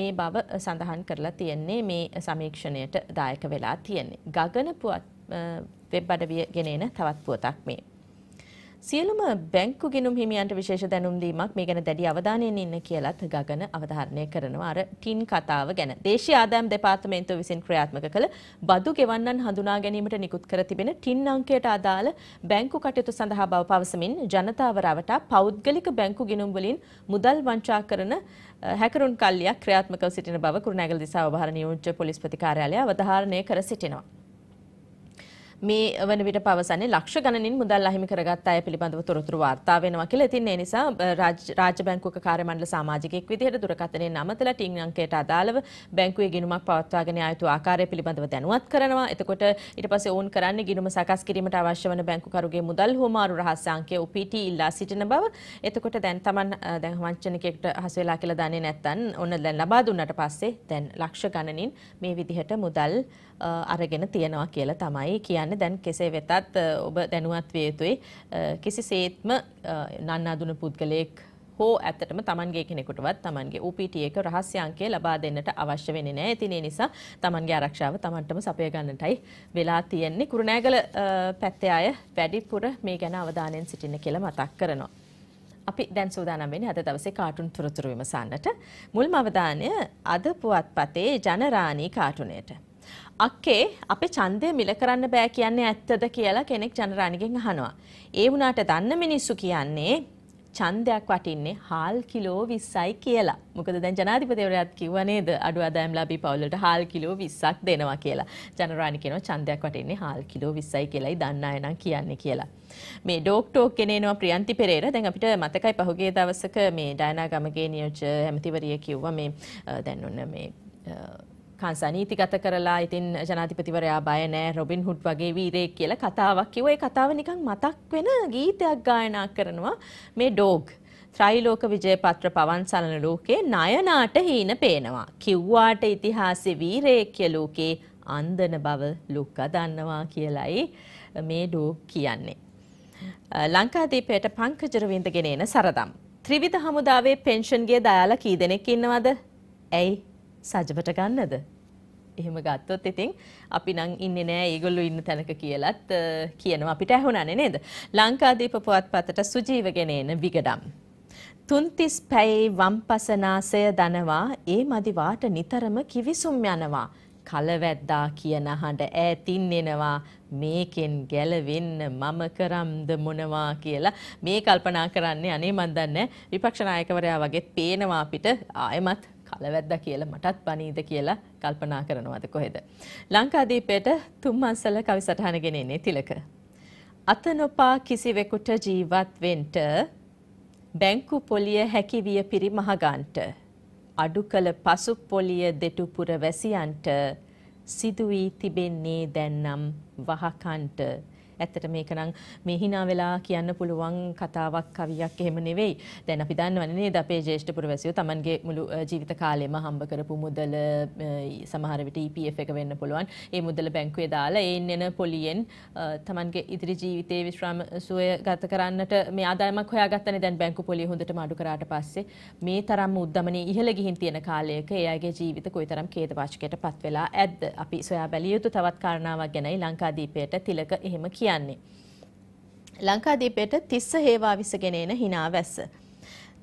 මේ බව සඳහන් කරලා තියෙන්නේ මේ සමීක්ෂණයට දායක වෙලා තියෙන්නේ. ගගන පුවත් වෙබ් අඩවිය ගෙනෙන තවත් පුවතක් මේ. සියලුම බැංකු ගිණුම් හිමියන්ට විශේෂ දැනුම් දීමක් මේ ගැන දැඩි අවධානයෙන් ඉන්න කියලත් ගගන අවධාරණය කරනවා අර ටින් කතාව ගැන. දේශීය ආදායම් දෙපාර්තමේන්තුව විසින් ක්‍රියාත්මක කළ බදු ගෙවන්නන් හඳුනා ගැනීමට නිකුත් කර තිබෙන ටින් අංකයට අදාළ බැංකු කටයුතු සඳහා බව පවසමින් ජනතාව රවටා පෞද්ගලික බැංකු ගිණුම් වලින් මුදල් වංචා කරන හැකරුන් කල්ලියක් ක්‍රියාත්මකව සිටින බව කුරුණෑගල දිසා අවබෝධ නියෝජ්‍ය පොලිස් ප්‍රතිකාරාලය අවධාරණය කර සිටිනවා. මේ වන විට පවසන්නේ ලක්ෂ ගණනින් මුදල් අහිමි කරගත් අය පිළිබඳව තොරතුරු වාර්තා වෙනවා කියලා. ඉතින් ඒ නිසා රාජ්‍ය බැංකුවක කාර්යමණ්ඩල සමාජිකයෙක් විදිහට දුරකථනයෙන් අමතලා ටින් අංකයට අදාළව බැංකුවේ ගිණුමක් පවත්වාගෙන ආ යුතු ආකාරය පිළිබඳව දැනුවත් කරනවා. එතකොට ඊට පස්සේ ඔවුන් කරන්නේ ගිණුම සකස් කිරීමට අවශ්‍ය වන බැංකුකරුගේ මුදල් හුවමාරු රහස් අංකය OPT ඉල්ලා සිටින බව. එතකොට දැන් Taman දැන් වංචනිකයෙක්ට හසු වෙලා කියලා දන්නේ නැත්නම් ඔන්න දැන් ලබා දුන්නාට පස්සේ දැන් ලක්ෂ ගණනින් මේ විදිහට මුදල් අරගෙන තියෙනවා කියලා තමයි කියන්නේ දැන් කෙසේ වෙතත් ඔබ දැනුවත් විය යුතුයි කිසිසේත්ම නන්නාඳුන පුද්ගලයෙක් හෝ ඇත්තටම තමන්ගේ කෙනෙකුටවත් තමන්ගේ UPT එක රහස්‍ය අංකය ලබා දෙන්නට අවශ්‍ය වෙන්නේ නැහැ. ඉතින් ඒ නිසා තමන්ගේ ආරක්ෂාව තමන්ටම සපය ගන්නටයි වෙලා තියෙන්නේ. කුරුණෑගල පැත්තේ අය වැඩිපුර මේ ගැන අවධානයෙන් සිටින්න කියලා මතක් කරනවා. අපි දැන් සූදානම් වෙන්නේ අද දවසේ කාටුන් තොරතුරු විමසන්නට. මුල්ම අවධානය අද පුවත්පතේ ජනරාණී කාටුනේට. අක්කේ අපේ ඡන්දය මිල කරන්න බෑ කියන්නේ ඇත්තද කියලා කෙනෙක් ජනරාණිගෙන් අහනවා. ඒ වුණාට දන්න මිනිස්සු කියන්නේ ඡන්දයක් වටින්නේ හාල් කිලෝ 20යි කියලා. මොකද දැන් ජනාධිපතිවරයාත් කිව්වා නේද අඩු ආදායම් ලාභී පවුලට හාල් කිලෝ 20ක් දෙනවා කියලා. ජනරාණි කියනවා ඡන්දයක් වටින්නේ හාල් කිලෝ 20යි කියලායි දන්න අය නම් කියන්නේ කියලා. මේ ඩෝක්ටෝක් කෙනේනවා ප්‍රියන්ති පෙරේර දැන් අපිට මතකයි පහුගිය දවසක මේ ඩයනා ගමගේ නියෝජ්‍ය ඇමතිවරිය කිව්වා මේ දැන් ඔන්න මේ කාන්සා නීතිගත කරලා ඉතින් ජනාධිපතිවරයා බය නෑ රොබින් හුඩ් වගේ වීරයෙක් කියලා කතාවක් කිව්වා. ඒ කතාව නිකන් මතක් වෙන ගීතයක් ගායනා කරනවා මේ ඩෝග්. ත්‍රයිලෝක විජයපත්‍ර පවන් සලන ලෝකේ නයනාට හීන පේනවා. කිව්වාට ඉතිහාසෙ වීරයෙක්්‍ය ලෝකේ අන්දන බව ලුක්ක දන්නවා කියලයි මේ ඩෝ කියන්නේ. ලංකාදීපයට පංකජරවින්දගෙනන සරදම්. ත්‍රිවිධ හමුදාවේ පෙන්ෂන්ගේ දයාල කී දෙනෙක් ඉන්නවද ඇයි සජපට ගන්නද? එහෙම ගත්තොත් ඉතින් අපි නම් ඉන්නේ නෑ ඒගොල්ලෝ ඉන්න තැනක කියලත් කියනවා අපිට ඇහුණානේ නේද? ලංකාදීප පුවත්පතට සුජීව ගෙනෙන විගඩම්. තුන්තිස් පැයේ වම්පසනාසය දනවා ඒ මදිවාට නිතරම කිවිසුම් යනවා. කලවැද්දා කියන හඬ ඈතින් එනවා මේකෙන් ගැලවෙන්න මම කරම්ද මොනවා කියලා මේ කල්පනා කරන්නේ අනේ මන් දන්නේ විපක්ෂ නායකවරයා වගේ පේනවා අපිට ආයමත් කලවැද්ද කියලා මටත් පනීද කියලා කල්පනා කරනවද කොහෙද. ලංකාදීපයට තුම්මන්සල කවි සටහන ගෙනෙන්නේ තිලක. අත නොපා කිසිවෙකුට ජීවත් වෙන්ට බැංකු පොලිය හැකිවිය පිරිමහගන්ට අඩු කළ පසු පොලිය දෙටුපුර වැසියන්ට සිදුවී තිබෙන්නේ දැන්නම් වහකන්ට ඇත්තට මේක නම් මේ hina වෙලා කියන්න පුළුවන් කතාවක් කවියක් එහෙම නෙවෙයි. දැන් අපි දන්නවනේ නේද අපේ ජ්‍යෙෂ්ඨ පුරවැසියෝ Tamanගේ මුළු ජීවිත කාලෙම හම්බ කරපු මුදල සමහර විට EPF එක වෙන්න පුළුවන්. ඒ මුදල බැංකුවේ දාලා ඒන් එන පොලියෙන් Tamanගේ ඉදිරි ජීවිතයේ විශ්‍රාම සුවය ගත කරන්නට මේ ආදායමක් හොයාගත්තනේ දැන් බැංකු පොලිය හොඳටම අඩු කරාට පස්සේ මේ තරම් උද්දමනේ ඉහළ ගිහින් තියෙන කාලයක ඒ අයගේ ජීවිත කොයිතරම් ඛේදවාචකයට පත් වෙලා ඇද්ද අපි සොයා බැලිය යුතු තවත් කාරණාවක් ගැනයි ලංකාදීපයට තිලක එහෙම කියන්නේ. කියන්නේ. ලංකාදීපයට තිස්ස හේවා විසගෙන එන හිනා වැස්ස.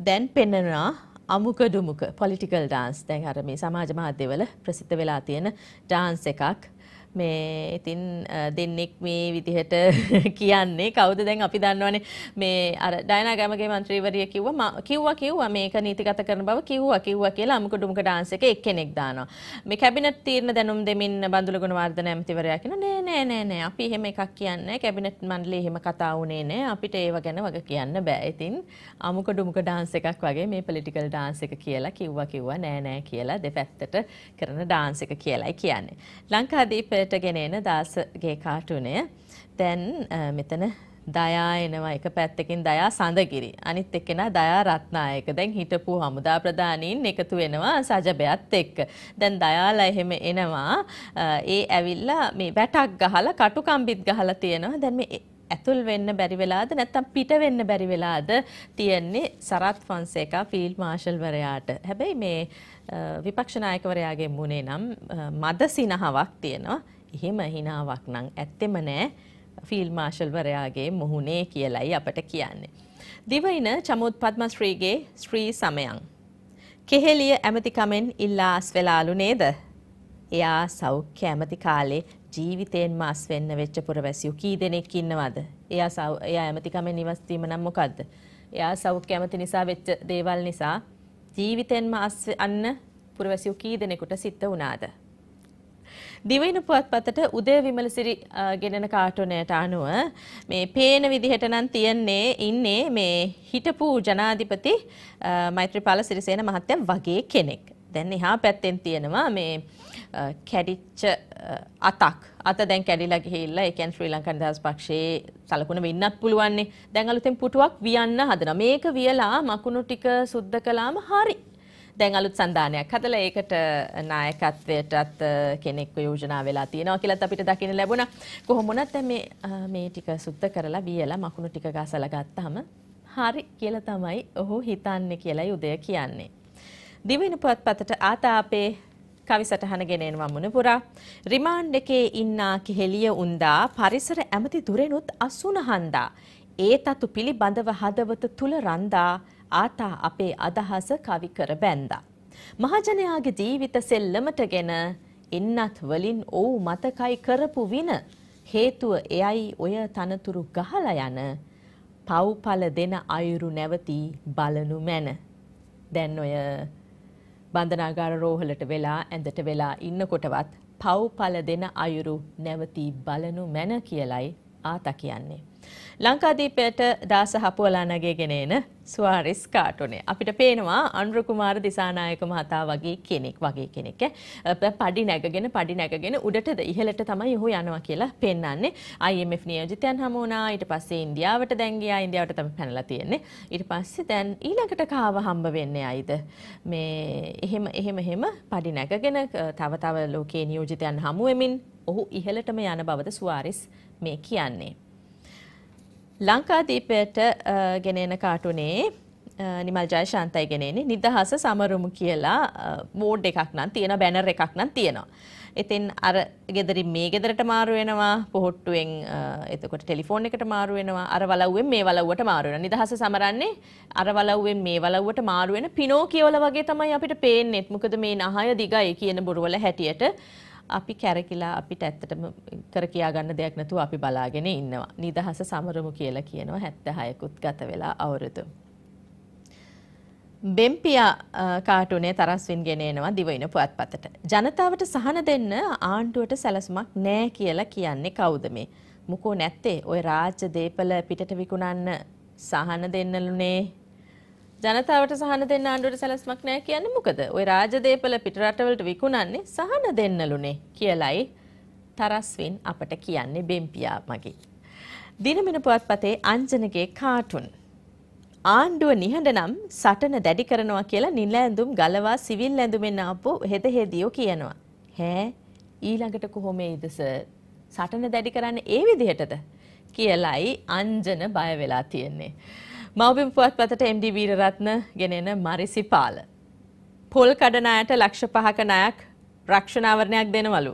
දැන් පෙන්නවා අමුක ඩුමුක පොලිටිකල් ඩාන්ස් දැන් අර මේ සමාජ මාධ්‍යවල ප්‍රසිද්ධ වෙලා තියෙන ඩාන්ස් එකක් මේ ඉතින් දෙන්නෙක් මේ විදිහට කියන්නේ කවුද දැන් අපි දන්නවනේ මේ අර ඩයනා ගමගේ മന്ത്രിවරිය කිව්වා කිව්වා කිව්වා මේක නීතිගත කරන බව කිව්වා කිව්වා කියලා අමුකුඩුමුක ඩාන්ස් එකේ එක්කෙනෙක් දානවා මේ කැබිනට් තීරණ දැනුම් දෙමින් බඳුල ගුණවර්ධන ඇමතිවරයා කියන නෑ නෑ නෑ නෑ අපි එහෙම එකක් කියන්නේ කැබිනට් මණ්ඩලයේ එහෙම කතා වුණේ නෑ අපිට ඒව ගැන වග කියන්න බෑ ඉතින් අමුකුඩුමුක ඩාන්ස් එකක් වගේ මේ පොලිටිකල් ඩාන්ස් එක කියලා කිව්වා කිව්වා නෑ නෑ කියලා දෙපැත්තට කරන ඩාන්ස් එක කියලායි කියන්නේ ලංකාදීප අපට ගෙනෙන දාසගේ කාටුනය දැන් මෙතන දයා එනවා එක පැත්තකින් දයා සඳගිරි අනිත් එක්කෙන දයා රත්නායක දැන් හිටපු හමුදා ප්‍රධානීන් එකතු වෙනවා සජබයත් එක්ක. දැන් දයාලා එහෙම එනවා ඒ ඇවිල්ලා මේ වැටක් ගහලා කටු කම්බිත් ගහලා තියෙනවා. දැන් මේ ඇතුල් වෙන්න බැරි වෙලාද නැත්නම් පිට වෙන්න බැරි වෙලාද තියෙන්නේ සරත් ෆොන්සේකා ෆීල්ඩ් මාෂල්වරයාට. හැබැයි මේ විපක්ෂනායකවරයාගේ මුණේ නම් මද සිනහාවක් තියෙනවා. එහෙම හිනාවක් නම් ඇත්තෙම නෑ ෆිල් මාශල්වරයාගේ මුහුණේ කියලයි අපට කියන්නේ. දිවයින චමුත් පත්මස්ශ්‍රීගේ ශ්‍රී සමයන්. කෙහෙලිය ඇමතිකමෙන් ඉල්ලාස් වෙලාලු නේද. එයා සෞඛ්‍ය ඇමති කාලේ ජීවිතයෙන්ම අස් වෙන්න වෙච්ච පුරවැසියු කී දෙනෙක් ඉන්නවද. එයා එයා ඇමතිකමෙන් නිවස්වීම නම් මොකක්ද. එයා සෞඛ්‍ය ඇමති නිසා වෙච්ච දේවල් නිසා ජීවිතෙන්ම අන්න පුරවැසියෝ කී දෙනෙකුට සිද්ධ වුණාද? දිවයින පුවත්පතට උදය විමලසිරි ගෙනෙන කාටුනයට අනුව මේ පේන විදිහට නම් තියන්නේ ඉන්නේ මේ හිටපු ජනාධිපති මෛත්‍රීපාල සිරිසේන මහත්තයා වගේ කෙනෙක්. දැන් එහා පැත්තෙන් තියෙනවා මේ කැඩිච්ච අතක් අත දැන් කැඩිලා ගිහිල්ලා ඒ කියන්නේ ශ්‍රී ලංකන් දහස් පක්ෂයේ සලකුණ වෙන්නත් පුළුවන්නේ. දැන් අලුතෙන් පුටුවක් වියන්න හදනවා. මේක වියලා මකුණු ටික සුද්ධ කළාම හරි. දැන් අලුත් සන්ධානයක් හදලා ඒකට නායකත්වයටත් කෙනෙක්ව යෝජනා වෙලා තියෙනවා කියලාත් අපිට දකින්න ලැබුණා. කොහොම වුණත් දැන් මේ මේ ටික සුද්ධ කරලා වියලා මකුණු ටික ගසලා ගත්තාම හරි කියලා තමයි ඔහු හිතන්නේ කියලායි උදය කියන්නේ. දිවෙන පුවත්පතට ආතාපේ කවි සටහන ගෙනෙනවා මුණපුරා. රිමාන්ඩ් එකේ ඉන්නා කෙහෙලිය උන්දා පරිසර ඇමති දුරෙනුත් අසුනහන්දා. ඒ තතු පිළිබඳව හදවත තුල රන්දා ආතා අපේ අදහස කවි කර බැන්දා. මහජනයාගේ ජීවිත සෙල්ලමටගෙන එන්නත් වලින් ඔව් මතකයි කරපු වින හේතුව එයයි ඔය තනතුරු ගහලා යන පව්පල දෙන අයුරු නැවතී බලනු මැන. දැන් ඔය බන්ධනාගාර රෝහලට වෙලා ඇඳට වෙලා ඉන්නකොටවත් පව්ඵල දෙන අයුරු නැවතී බලනු මැන කියලයි ආතා කියන්නේ. ලංකාදීපයට දාස හපුවලා නගේගෙන එන ස්වාරිස් කාටුනේ අපිට පේනවා අනුර කුමාර දිසානායක මහතා වගේ කෙනෙක් වගේ කෙනෙක් පඩි නැගගෙන පඩි නැගගෙන උඩට ඉහළට තමයි ඔහු යනවා කියලා පෙන්වන්නේ IMF නියෝජිතයන් හමු වුණා ඊට පස්සේ ඉන්දියාවට දැන් ගියා ඉන්දියාවට තමයි පැනලා තියෙන්නේ ඊට පස්සේ දැන් ඊළඟට කාව හම්බ වෙන්නේ අයිද මේ එහෙම එහෙම එහෙම පඩි නැගගෙන තව තව ලෝකයේ නියෝජිතයන් හමු වෙමින් ඔහු ඉහළටම යන බවද සුවාරිස් මේ කියන්නේ ලංකාදීපයට ගෙනෙන කාටුනේ නිමල් ජයශන්තයි ගෙනෙන්නේ නිදහස සමරුමු කියලා මෝඩ් එකක් නම් තියෙන බැනර් එකක් නම් තියෙනවා. ඉතින් අර ගෙදරින් මේ ගෙදරට මාරු වෙනවා පොහොට්ටුවෙන් එතකොට ටෙලිෆෝන් එකට මාරු වෙනවා අර වලව්වෙන් මේ වලව්වට මාරු වෙනවා. නිදහස සමරන්නේ අර වලව්වෙන් මේ වලව්වට මාරු වෙන පිනෝ කියවල වගේ තමයි අපිට පේන්නේ. මොකද මේ නහය දිගයි කියන බොරුවල හැටියට අපි කැරකිලා අපිට ඇත්තටම කර කියා ගන්න දෙයක් නැතුව අපි බලාගෙන ඉන්නවා. නිදහස සමරමු කියලා කියනවා 76කුත් ගත වෙලා අවුරුදු. බෙම්පියා කාටුනේ තරස්වින් ගෙන එනවා දිවයින පුවත්පතට. ජනතාවට සහන දෙන්න ආණ්ඩුවට සැලසුමක් නෑ කියලා කියන්නේ කවුද මේ? මොකෝ නැත්තේ ওই රාජ්‍ය දේපල පිටට විකුණන්න සහන දෙන්නලුනේ ජනතාවට සහන දෙන්න ආණ්ඩුවට සැලැස්මක් නැහැ කියන්නේ මොකද? ওই රාජදේපල පිටරටවලට විකුණන්නේ සහන දෙන්නලුනේ කියලයි තරස්වින් අපට කියන්නේ බෙම්පියා මගේ. දිනමින පුවත්පතේ අංජනගේ කාටුන්. ආණ්ඩුව නිහඬ නම් සටන දැඩි කරනවා කියලා නිල ඇඳුම් ගලවා සිවිල් ඇඳුමෙන් ආපු හෙද හෙදියෝ කියනවා. හෑ ඊළඟට කොහොමේද සටන දැඩි කරන්න ඒ විදිහටද? කියලයි අංජන බය වෙලා තියෙන්නේ. මවබිම් පුවත්පතට MD වීරරත්න ගෙනෙන මරිසිපාල. පොල් කඩනායට ලක්ෂ පහක නයක් රක්ෂණාවරණයක් දෙනවලු.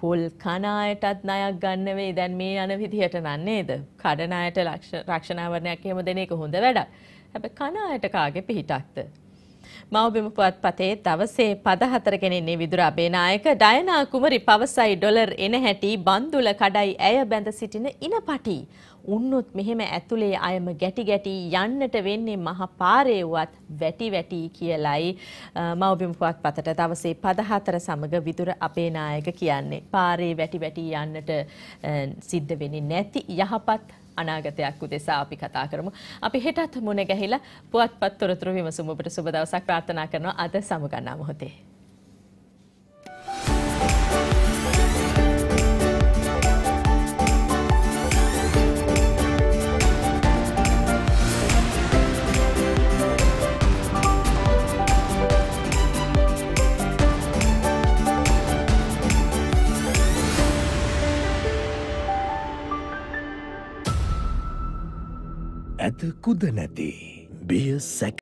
පොල් කනායටත් නයක් ගන්න වෙයි දැන් මේ යන විදිහට නන්නේද. කඩනායට රක්ෂණාවරණයක් එහෙම දෙන එක හොඳ වැඩක්. හැබැයි කනායට කාගේ පිහිටක්ද? මවබිම පුවත්පතේ දවසේ පද හතර ගෙනෙන්නේ විදුර අබේනායක ඩයනා කුමරි පවසයි ඩොලර් එන හැටි බන්දුල කඩයි ඇය බැඳ සිටින ඉනපටි. උන්නුත් මෙහෙම ඇතුලේ අයම ගැටි ගැටි යන්නට වෙන්නේ මහ පාරේ වුවත් වැටි වැටි කියලයි මව්බිම් පුවත්පතට දවසේ 14 සමග විදුර අපේ නායක කියන්නේ. පාරේ වැටි වැටි යන්නට සිද්ධ වෙන්නේ නැති යහපත් අනාගතයක් උදෙසා අපි කතා කරමු. අපි හෙටත් මුණ ගැහිලා පුවත්පත් තොරතුරු විමසමු. ඔබට සුබ දවසක් ප්‍රාර්ථනා කරනවා අද සමුගන්නා මොහොතේ. ඇත කුද නැති බිය සැක